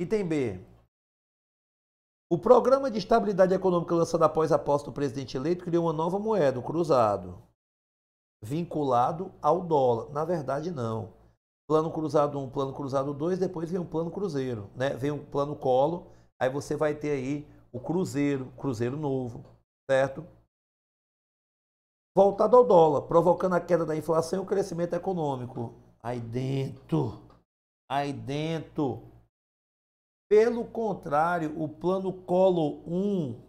Item B. O Programa de Estabilidade Econômica lançado após a posse do presidente eleito criou uma nova moeda, o cruzado vinculado ao dólar. Na verdade, não. Plano cruzado 1, plano cruzado 2, depois vem o um plano cruzeiro, né? Vem o um plano colo, aí você vai ter aí o cruzeiro, cruzeiro novo, certo? Voltado ao dólar, provocando a queda da inflação e o crescimento econômico. Aí dentro, aí dentro. Pelo contrário, o plano colo 1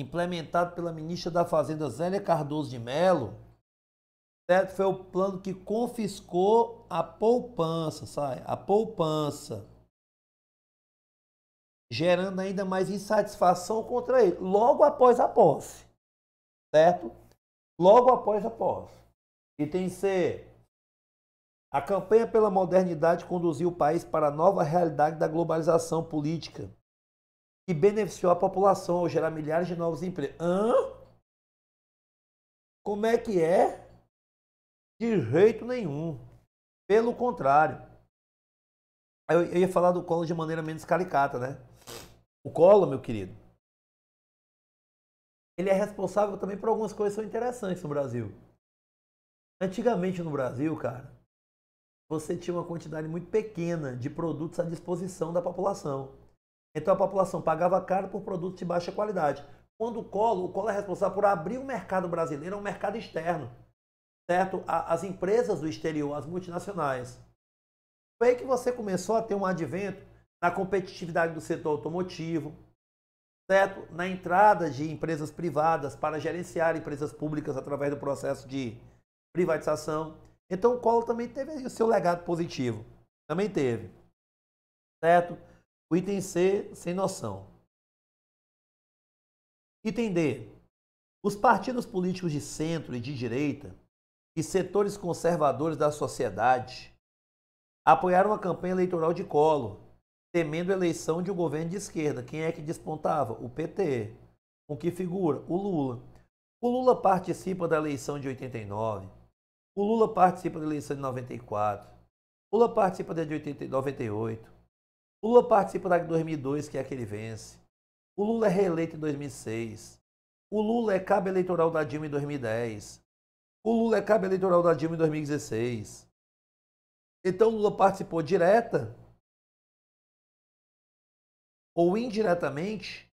implementado pela ministra da Fazenda Zélia Cardoso de Mello, certo? foi o plano que confiscou a poupança, sai, a poupança, gerando ainda mais insatisfação contra ele, logo após a posse, certo? Logo após a posse. E tem C. A campanha pela modernidade conduziu o país para a nova realidade da globalização política que beneficiou a população ao gerar milhares de novos empregos. Hã? Como é que é? De jeito nenhum. Pelo contrário. Eu, eu ia falar do colo de maneira menos caricata, né? O colo, meu querido, ele é responsável também por algumas coisas que são interessantes no Brasil. Antigamente no Brasil, cara, você tinha uma quantidade muito pequena de produtos à disposição da população. Então a população pagava caro por produtos de baixa qualidade. Quando o colo, o colo é responsável por abrir o mercado brasileiro ao é mercado externo, certo? As empresas do exterior, as multinacionais. Foi aí que você começou a ter um advento na competitividade do setor automotivo, certo? Na entrada de empresas privadas para gerenciar empresas públicas através do processo de privatização. Então o colo também teve o seu legado positivo. Também teve. Certo? O item C, sem noção. Item D. Os partidos políticos de centro e de direita e setores conservadores da sociedade apoiaram a campanha eleitoral de Collor, temendo a eleição de um governo de esquerda. Quem é que despontava? O PT. Com que figura? O Lula. O Lula participa da eleição de 89. O Lula participa da eleição de 94. O Lula participa da de 98. Lula participa da 2002, que é a que ele vence. O Lula é reeleito em 2006. O Lula é cabo eleitoral da Dilma em 2010. O Lula é cabo eleitoral da Dilma em 2016. Então o Lula participou direta ou indiretamente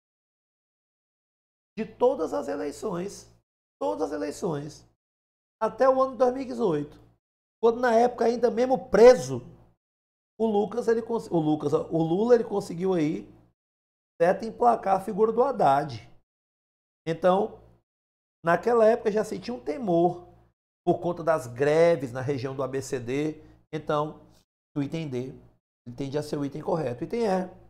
de todas as eleições, todas as eleições, até o ano de 2018, quando na época ainda mesmo preso, o Lucas, ele, o Lucas, o Lula, ele conseguiu aí até emplacar a figura do Haddad. Então, naquela época já sentia um temor por conta das greves na região do ABCD. Então, o item D tende a ser o item correto. O item E.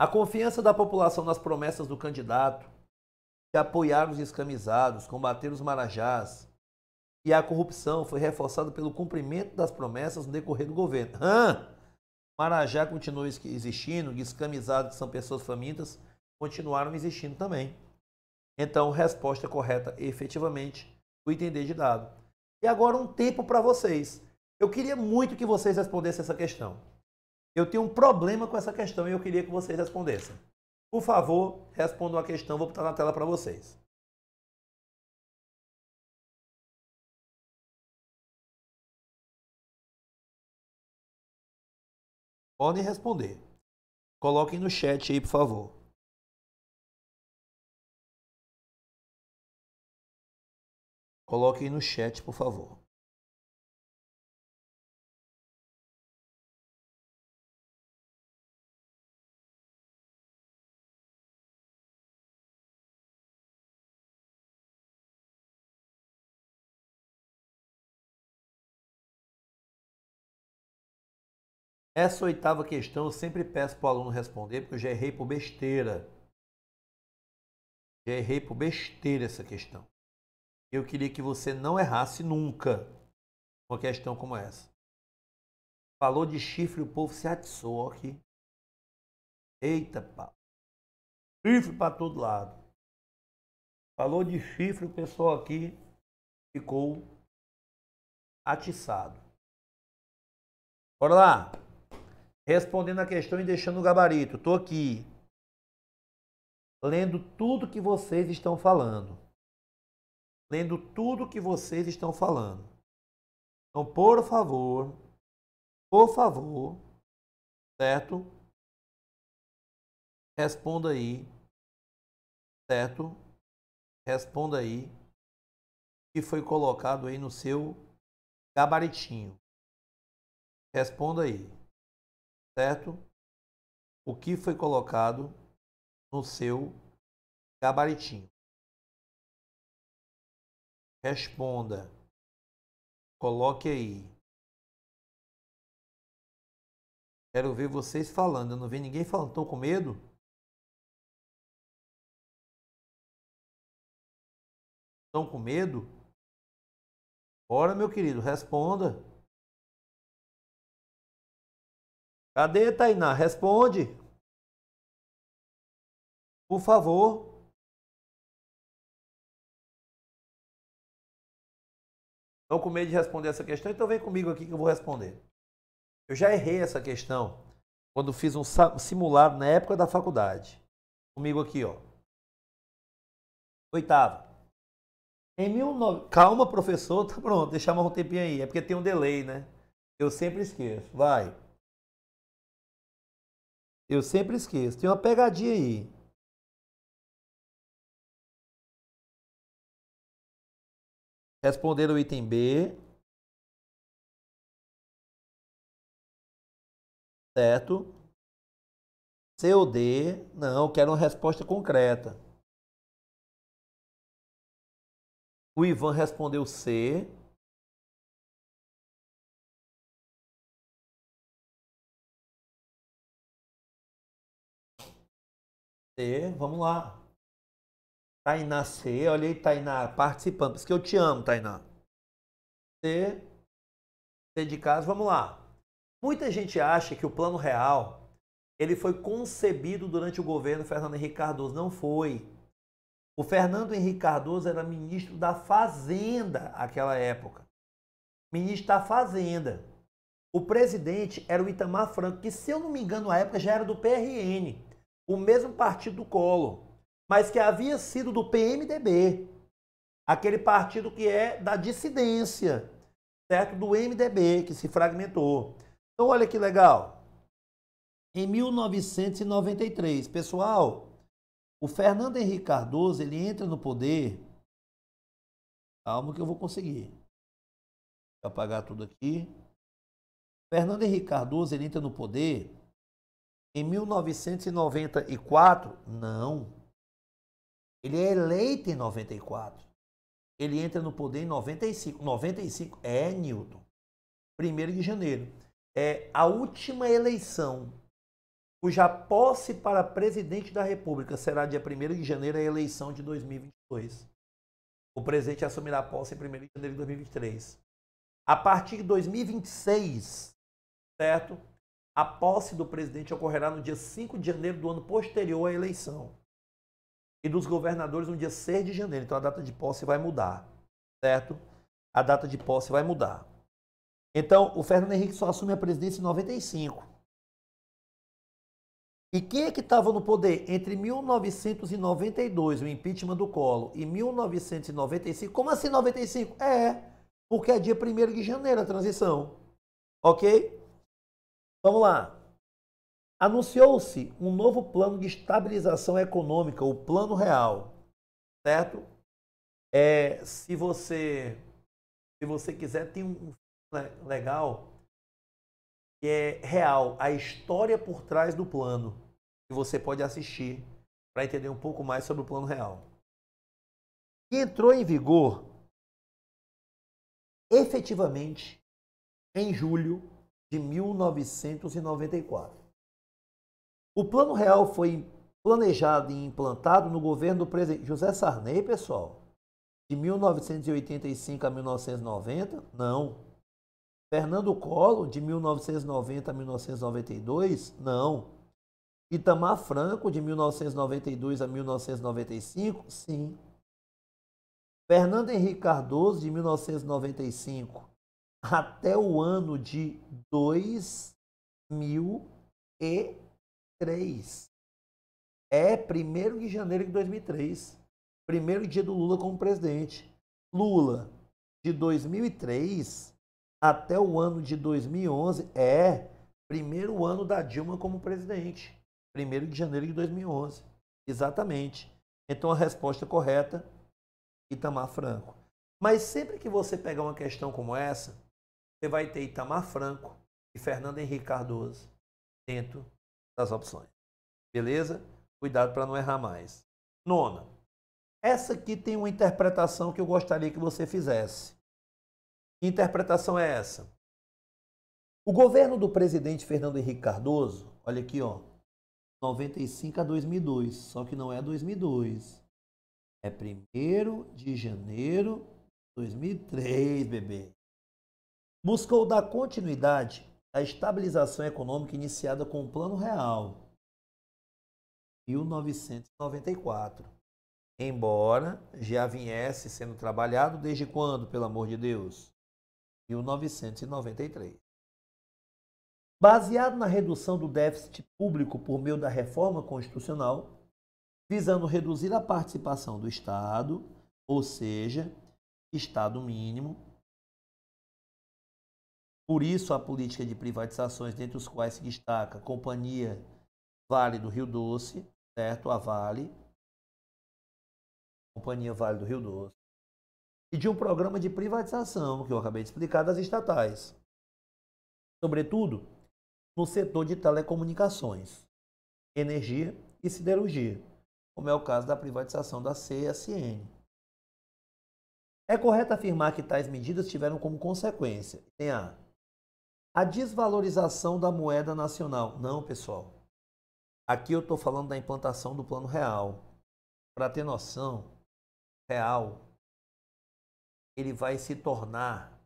A confiança da população nas promessas do candidato, de apoiar os escamisados, combater os marajás, e a corrupção foi reforçada pelo cumprimento das promessas no decorrer do governo. Hã? Marajá continua existindo, descamisado que são pessoas famintas continuaram existindo também. Então, resposta correta, efetivamente, o entender de dado. E agora um tempo para vocês. Eu queria muito que vocês respondessem essa questão. Eu tenho um problema com essa questão e eu queria que vocês respondessem. Por favor, respondam a questão, vou botar na tela para vocês. Podem responder. Coloquem no chat aí, por favor. Coloquem no chat, por favor. Essa oitava questão eu sempre peço para o aluno responder, porque eu já errei por besteira. Já errei por besteira essa questão. Eu queria que você não errasse nunca uma questão como essa. Falou de chifre, o povo se atiçou aqui. Eita, pau. Chifre para todo lado. Falou de chifre, o pessoal aqui ficou atiçado. Bora lá! respondendo a questão e deixando o gabarito. Estou aqui lendo tudo que vocês estão falando. Lendo tudo que vocês estão falando. Então, por favor, por favor, certo? Responda aí, certo? Responda aí que foi colocado aí no seu gabaritinho. Responda aí certo? O que foi colocado no seu gabaritinho. Responda. Coloque aí. Quero ver vocês falando. Eu não vi ninguém falando. Estão com medo? Estão com medo? Ora, meu querido, responda. Cadê, Tainá? Responde. Por favor. Estou com medo de responder essa questão, então vem comigo aqui que eu vou responder. Eu já errei essa questão quando fiz um simulado na época da faculdade. Comigo aqui, ó. Oitavo. Em 19... Calma, professor, tá pronto, deixa mais um tempinho aí. É porque tem um delay, né? Eu sempre esqueço. Vai. Eu sempre esqueço. Tem uma pegadinha aí. Responder o item B. Certo? C ou D? Não, quero uma resposta concreta. O Ivan respondeu C. C, vamos lá. Tainá C, olha aí, Tainá, participando. Por isso que eu te amo, Tainá. C, C de casa, vamos lá. Muita gente acha que o plano real ele foi concebido durante o governo Fernando Henrique Cardoso. Não foi. O Fernando Henrique Cardoso era ministro da Fazenda naquela época. Ministro da Fazenda. O presidente era o Itamar Franco, que, se eu não me engano, na época já era do PRN o mesmo partido do Collor, mas que havia sido do PMDB, aquele partido que é da dissidência, certo? Do MDB, que se fragmentou. Então, olha que legal. Em 1993, pessoal, o Fernando Henrique Cardoso, ele entra no poder. Calma que eu vou conseguir. Vou apagar tudo aqui. Fernando Henrique Cardoso, ele entra no poder em 1994, não. Ele é eleito em 94. Ele entra no poder em 95. 95 é Newton. 1 de janeiro. É a última eleição cuja posse para presidente da República será dia 1 de janeiro, a eleição de 2022. O presidente assumirá a posse em 1 de janeiro de 2023. A partir de 2026, certo? A posse do presidente ocorrerá no dia 5 de janeiro do ano posterior à eleição. E dos governadores no dia 6 de janeiro. Então a data de posse vai mudar, certo? A data de posse vai mudar. Então, o Fernando Henrique só assume a presidência em 95. E quem é que estava no poder entre 1992, o impeachment do Colo, e 1995? Como assim 95? É, porque é dia 1 de janeiro a transição. Ok? Vamos lá. Anunciou-se um novo plano de estabilização econômica, o Plano Real, certo? É, se você se você quiser tem um legal que é real, a história por trás do plano que você pode assistir para entender um pouco mais sobre o plano real. Que entrou em vigor efetivamente em julho de 1994. O Plano Real foi planejado e implantado no governo do presidente José Sarney, pessoal, de 1985 a 1990? Não. Fernando Collor, de 1990 a 1992? Não. Itamar Franco, de 1992 a 1995? Sim. Fernando Henrique Cardoso, de 1995 até o ano de 2003. É 1 de janeiro de 2003. Primeiro dia do Lula como presidente. Lula, de 2003 até o ano de 2011, é primeiro ano da Dilma como presidente. 1 de janeiro de 2011. Exatamente. Então a resposta correta, Itamar Franco. Mas sempre que você pegar uma questão como essa, você vai ter Itamar Franco e Fernando Henrique Cardoso dentro das opções. Beleza? Cuidado para não errar mais. Nona. Essa aqui tem uma interpretação que eu gostaria que você fizesse. Que interpretação é essa? O governo do presidente Fernando Henrique Cardoso, olha aqui, ó, 95 a 2002, só que não é 2002. É 1 de janeiro de 2003, bebê buscou dar continuidade à estabilização econômica iniciada com o Plano Real, 1994. Embora já viesse sendo trabalhado desde quando, pelo amor de Deus? 1993. Baseado na redução do déficit público por meio da reforma constitucional, visando reduzir a participação do Estado, ou seja, Estado mínimo, por isso, a política de privatizações, dentre os quais se destaca a Companhia Vale do Rio Doce, certo? A Vale, Companhia Vale do Rio Doce, e de um programa de privatização, que eu acabei de explicar, das estatais. Sobretudo, no setor de telecomunicações, energia e siderurgia, como é o caso da privatização da CSN. É correto afirmar que tais medidas tiveram como consequência, tem a a desvalorização da moeda nacional. Não, pessoal. Aqui eu estou falando da implantação do plano real. Para ter noção, real ele vai se tornar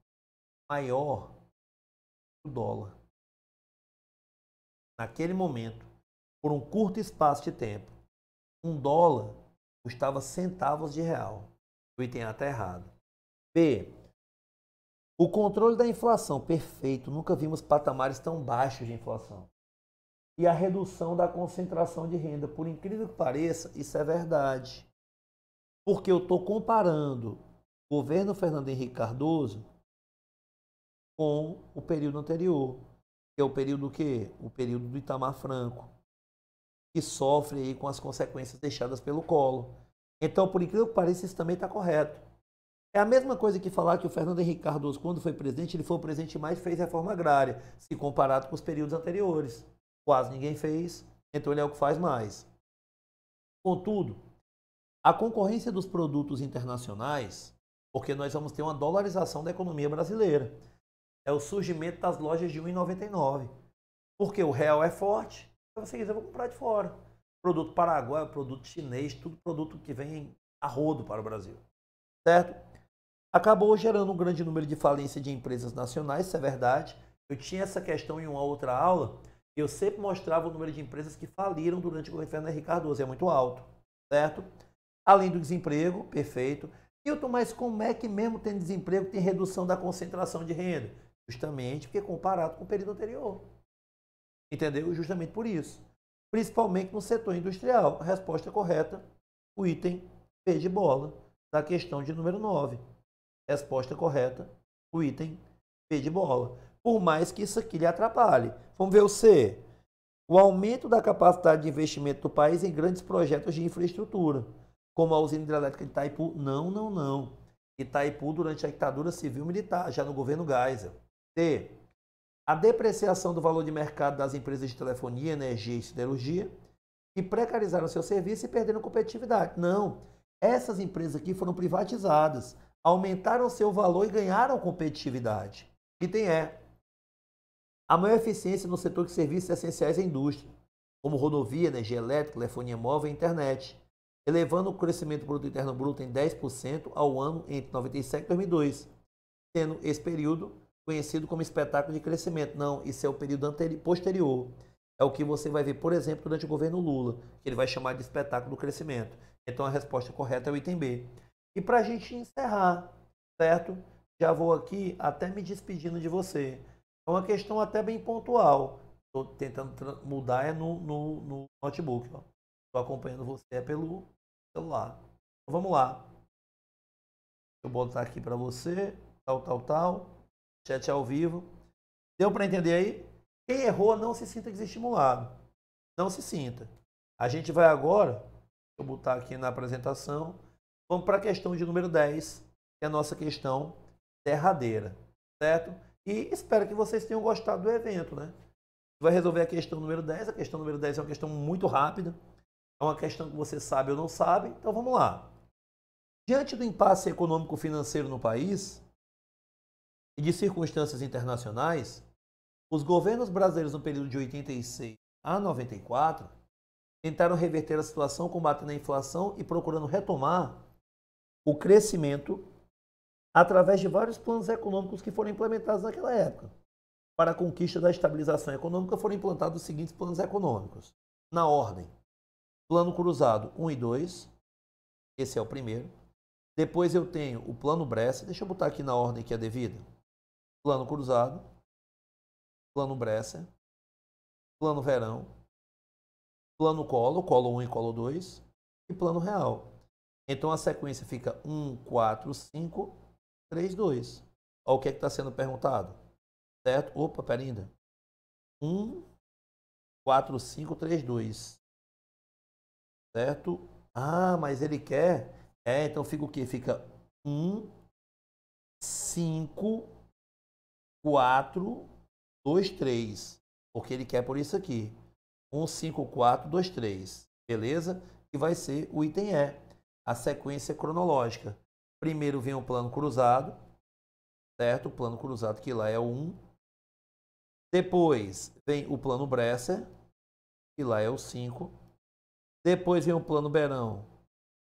maior que o dólar. Naquele momento, por um curto espaço de tempo, um dólar custava centavos de real. O item A está errado. B. O controle da inflação, perfeito. Nunca vimos patamares tão baixos de inflação. E a redução da concentração de renda. Por incrível que pareça, isso é verdade. Porque eu estou comparando o governo Fernando Henrique Cardoso com o período anterior, que é o período que? O período do Itamar Franco, que sofre aí com as consequências deixadas pelo colo. Então, por incrível que pareça, isso também está correto. É a mesma coisa que falar que o Fernando Henrique Cardoso, quando foi presidente, ele foi o presidente mais fez reforma agrária, se comparado com os períodos anteriores. Quase ninguém fez, então ele é o que faz mais. Contudo, a concorrência dos produtos internacionais, porque nós vamos ter uma dolarização da economia brasileira. É o surgimento das lojas de 1,99. Porque o real é forte, então você quiser, eu vou comprar de fora. Produto paraguaio, produto chinês, tudo produto que vem a rodo para o Brasil. Certo? acabou gerando um grande número de falência de empresas nacionais, isso é verdade. Eu tinha essa questão em uma outra aula, eu sempre mostrava o número de empresas que faliram durante o governo Henrique Cardoso, é muito alto, certo? Além do desemprego, perfeito. Hilton, mas como é que mesmo tem desemprego tem redução da concentração de renda? Justamente porque comparado com o período anterior. Entendeu? Justamente por isso. Principalmente no setor industrial. A resposta correta, o item P de bola, da questão de número 9. Resposta correta, o item P de bola. Por mais que isso aqui lhe atrapalhe. Vamos ver o C. O aumento da capacidade de investimento do país em grandes projetos de infraestrutura, como a usina hidrelétrica de Itaipu. Não, não, não. Itaipu durante a ditadura civil militar, já no governo Geisel. D. A depreciação do valor de mercado das empresas de telefonia, energia e siderurgia, que precarizaram seu serviço e perderam competitividade. Não. Essas empresas aqui foram privatizadas aumentaram seu valor e ganharam competitividade. Item é a maior eficiência no setor de serviços essenciais à é indústria, como rodovia, energia elétrica, telefonia móvel e internet, elevando o crescimento do produto interno bruto em 10% ao ano entre 97 e 2002, sendo esse período conhecido como espetáculo de crescimento. Não, isso é o período anterior, posterior. É o que você vai ver, por exemplo, durante o governo Lula, que ele vai chamar de espetáculo do crescimento. Então a resposta correta é o item B. E para a gente encerrar, certo? Já vou aqui até me despedindo de você. É uma questão até bem pontual. Estou tentando mudar é no, no, no notebook. Estou acompanhando você é pelo celular. Então, vamos lá. Deixa eu botar aqui para você. Tal, tal, tal. Chat ao vivo. Deu para entender aí? Quem errou, não se sinta desestimulado. Não se sinta. A gente vai agora, vou botar aqui na apresentação, Vamos para a questão de número 10, que é a nossa questão derradeira, certo? E espero que vocês tenham gostado do evento, né? Vai resolver a questão número 10. A questão número 10 é uma questão muito rápida. É uma questão que você sabe ou não sabe. Então vamos lá. Diante do impasse econômico-financeiro no país e de circunstâncias internacionais, os governos brasileiros no período de 86 a 94 tentaram reverter a situação combatendo a inflação e procurando retomar o crescimento através de vários planos econômicos que foram implementados naquela época. Para a conquista da estabilização econômica foram implantados os seguintes planos econômicos. Na ordem, plano cruzado 1 e 2, esse é o primeiro. Depois eu tenho o plano Bressa, deixa eu botar aqui na ordem que é devida. Plano cruzado, plano Bressa, plano verão, plano colo, colo 1 e colo 2 e plano real. Então a sequência fica 1, 4, 5, 3, 2. Olha o que é está sendo perguntado. Certo? Opa, pera ainda. 1, 4, 5, 3, 2. Certo? Ah, mas ele quer. É, então fica o quê? Fica 1, 5, 4, 2, 3. Porque ele quer por isso aqui. 1, 5, 4, 2, 3. Beleza? E vai ser o item E a sequência cronológica. Primeiro vem o plano cruzado, certo? O plano cruzado que lá é o 1. Depois vem o plano Bresser, que lá é o 5. Depois vem o plano Berão,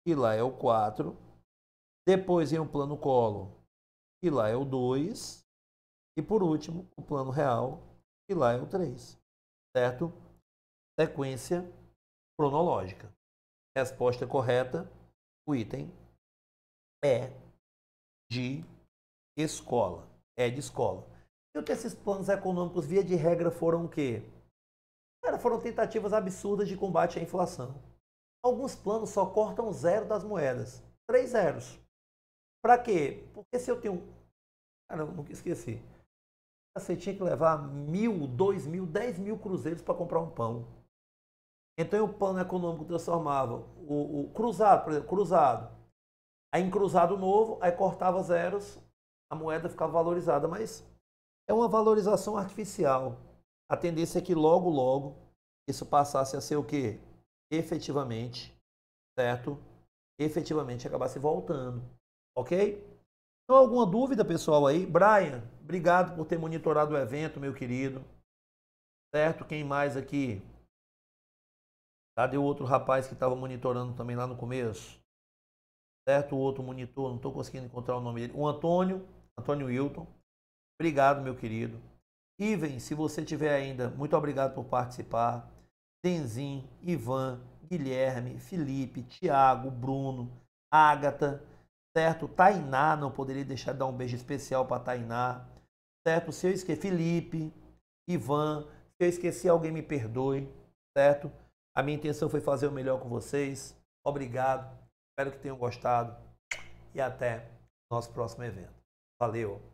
que lá é o 4. Depois vem o plano Colo, que lá é o 2. E por último, o plano real, que lá é o 3. Certo? Sequência cronológica. Resposta correta o item é de escola. É de escola. E o que esses planos econômicos, via de regra, foram o quê? Cara, foram tentativas absurdas de combate à inflação. Alguns planos só cortam zero das moedas. Três zeros. Para quê? Porque se eu tenho. Cara, eu nunca esqueci. Você tinha que levar mil, dois mil, dez mil cruzeiros para comprar um pão. Então, o plano econômico transformava o, o cruzado, por exemplo, cruzado. Aí, em cruzado novo, aí cortava zeros, a moeda ficava valorizada. Mas é uma valorização artificial. A tendência é que logo, logo, isso passasse a ser o quê? Efetivamente, certo? Efetivamente acabasse voltando, ok? Então, alguma dúvida, pessoal, aí? Brian, obrigado por ter monitorado o evento, meu querido. Certo? Quem mais aqui? Cadê tá? o outro rapaz que estava monitorando também lá no começo? Certo? O outro monitor, não estou conseguindo encontrar o nome dele. O Antônio, Antônio Wilton. Obrigado, meu querido. Ivem, se você tiver ainda, muito obrigado por participar. Denzin, Ivan, Guilherme, Felipe, Tiago, Bruno, Ágata, certo? Tainá, não poderia deixar de dar um beijo especial para Tainá, certo? Se eu esqueci, Felipe, Ivan, se eu esqueci, alguém me perdoe, certo? A minha intenção foi fazer o melhor com vocês. Obrigado. Espero que tenham gostado e até nosso próximo evento. Valeu!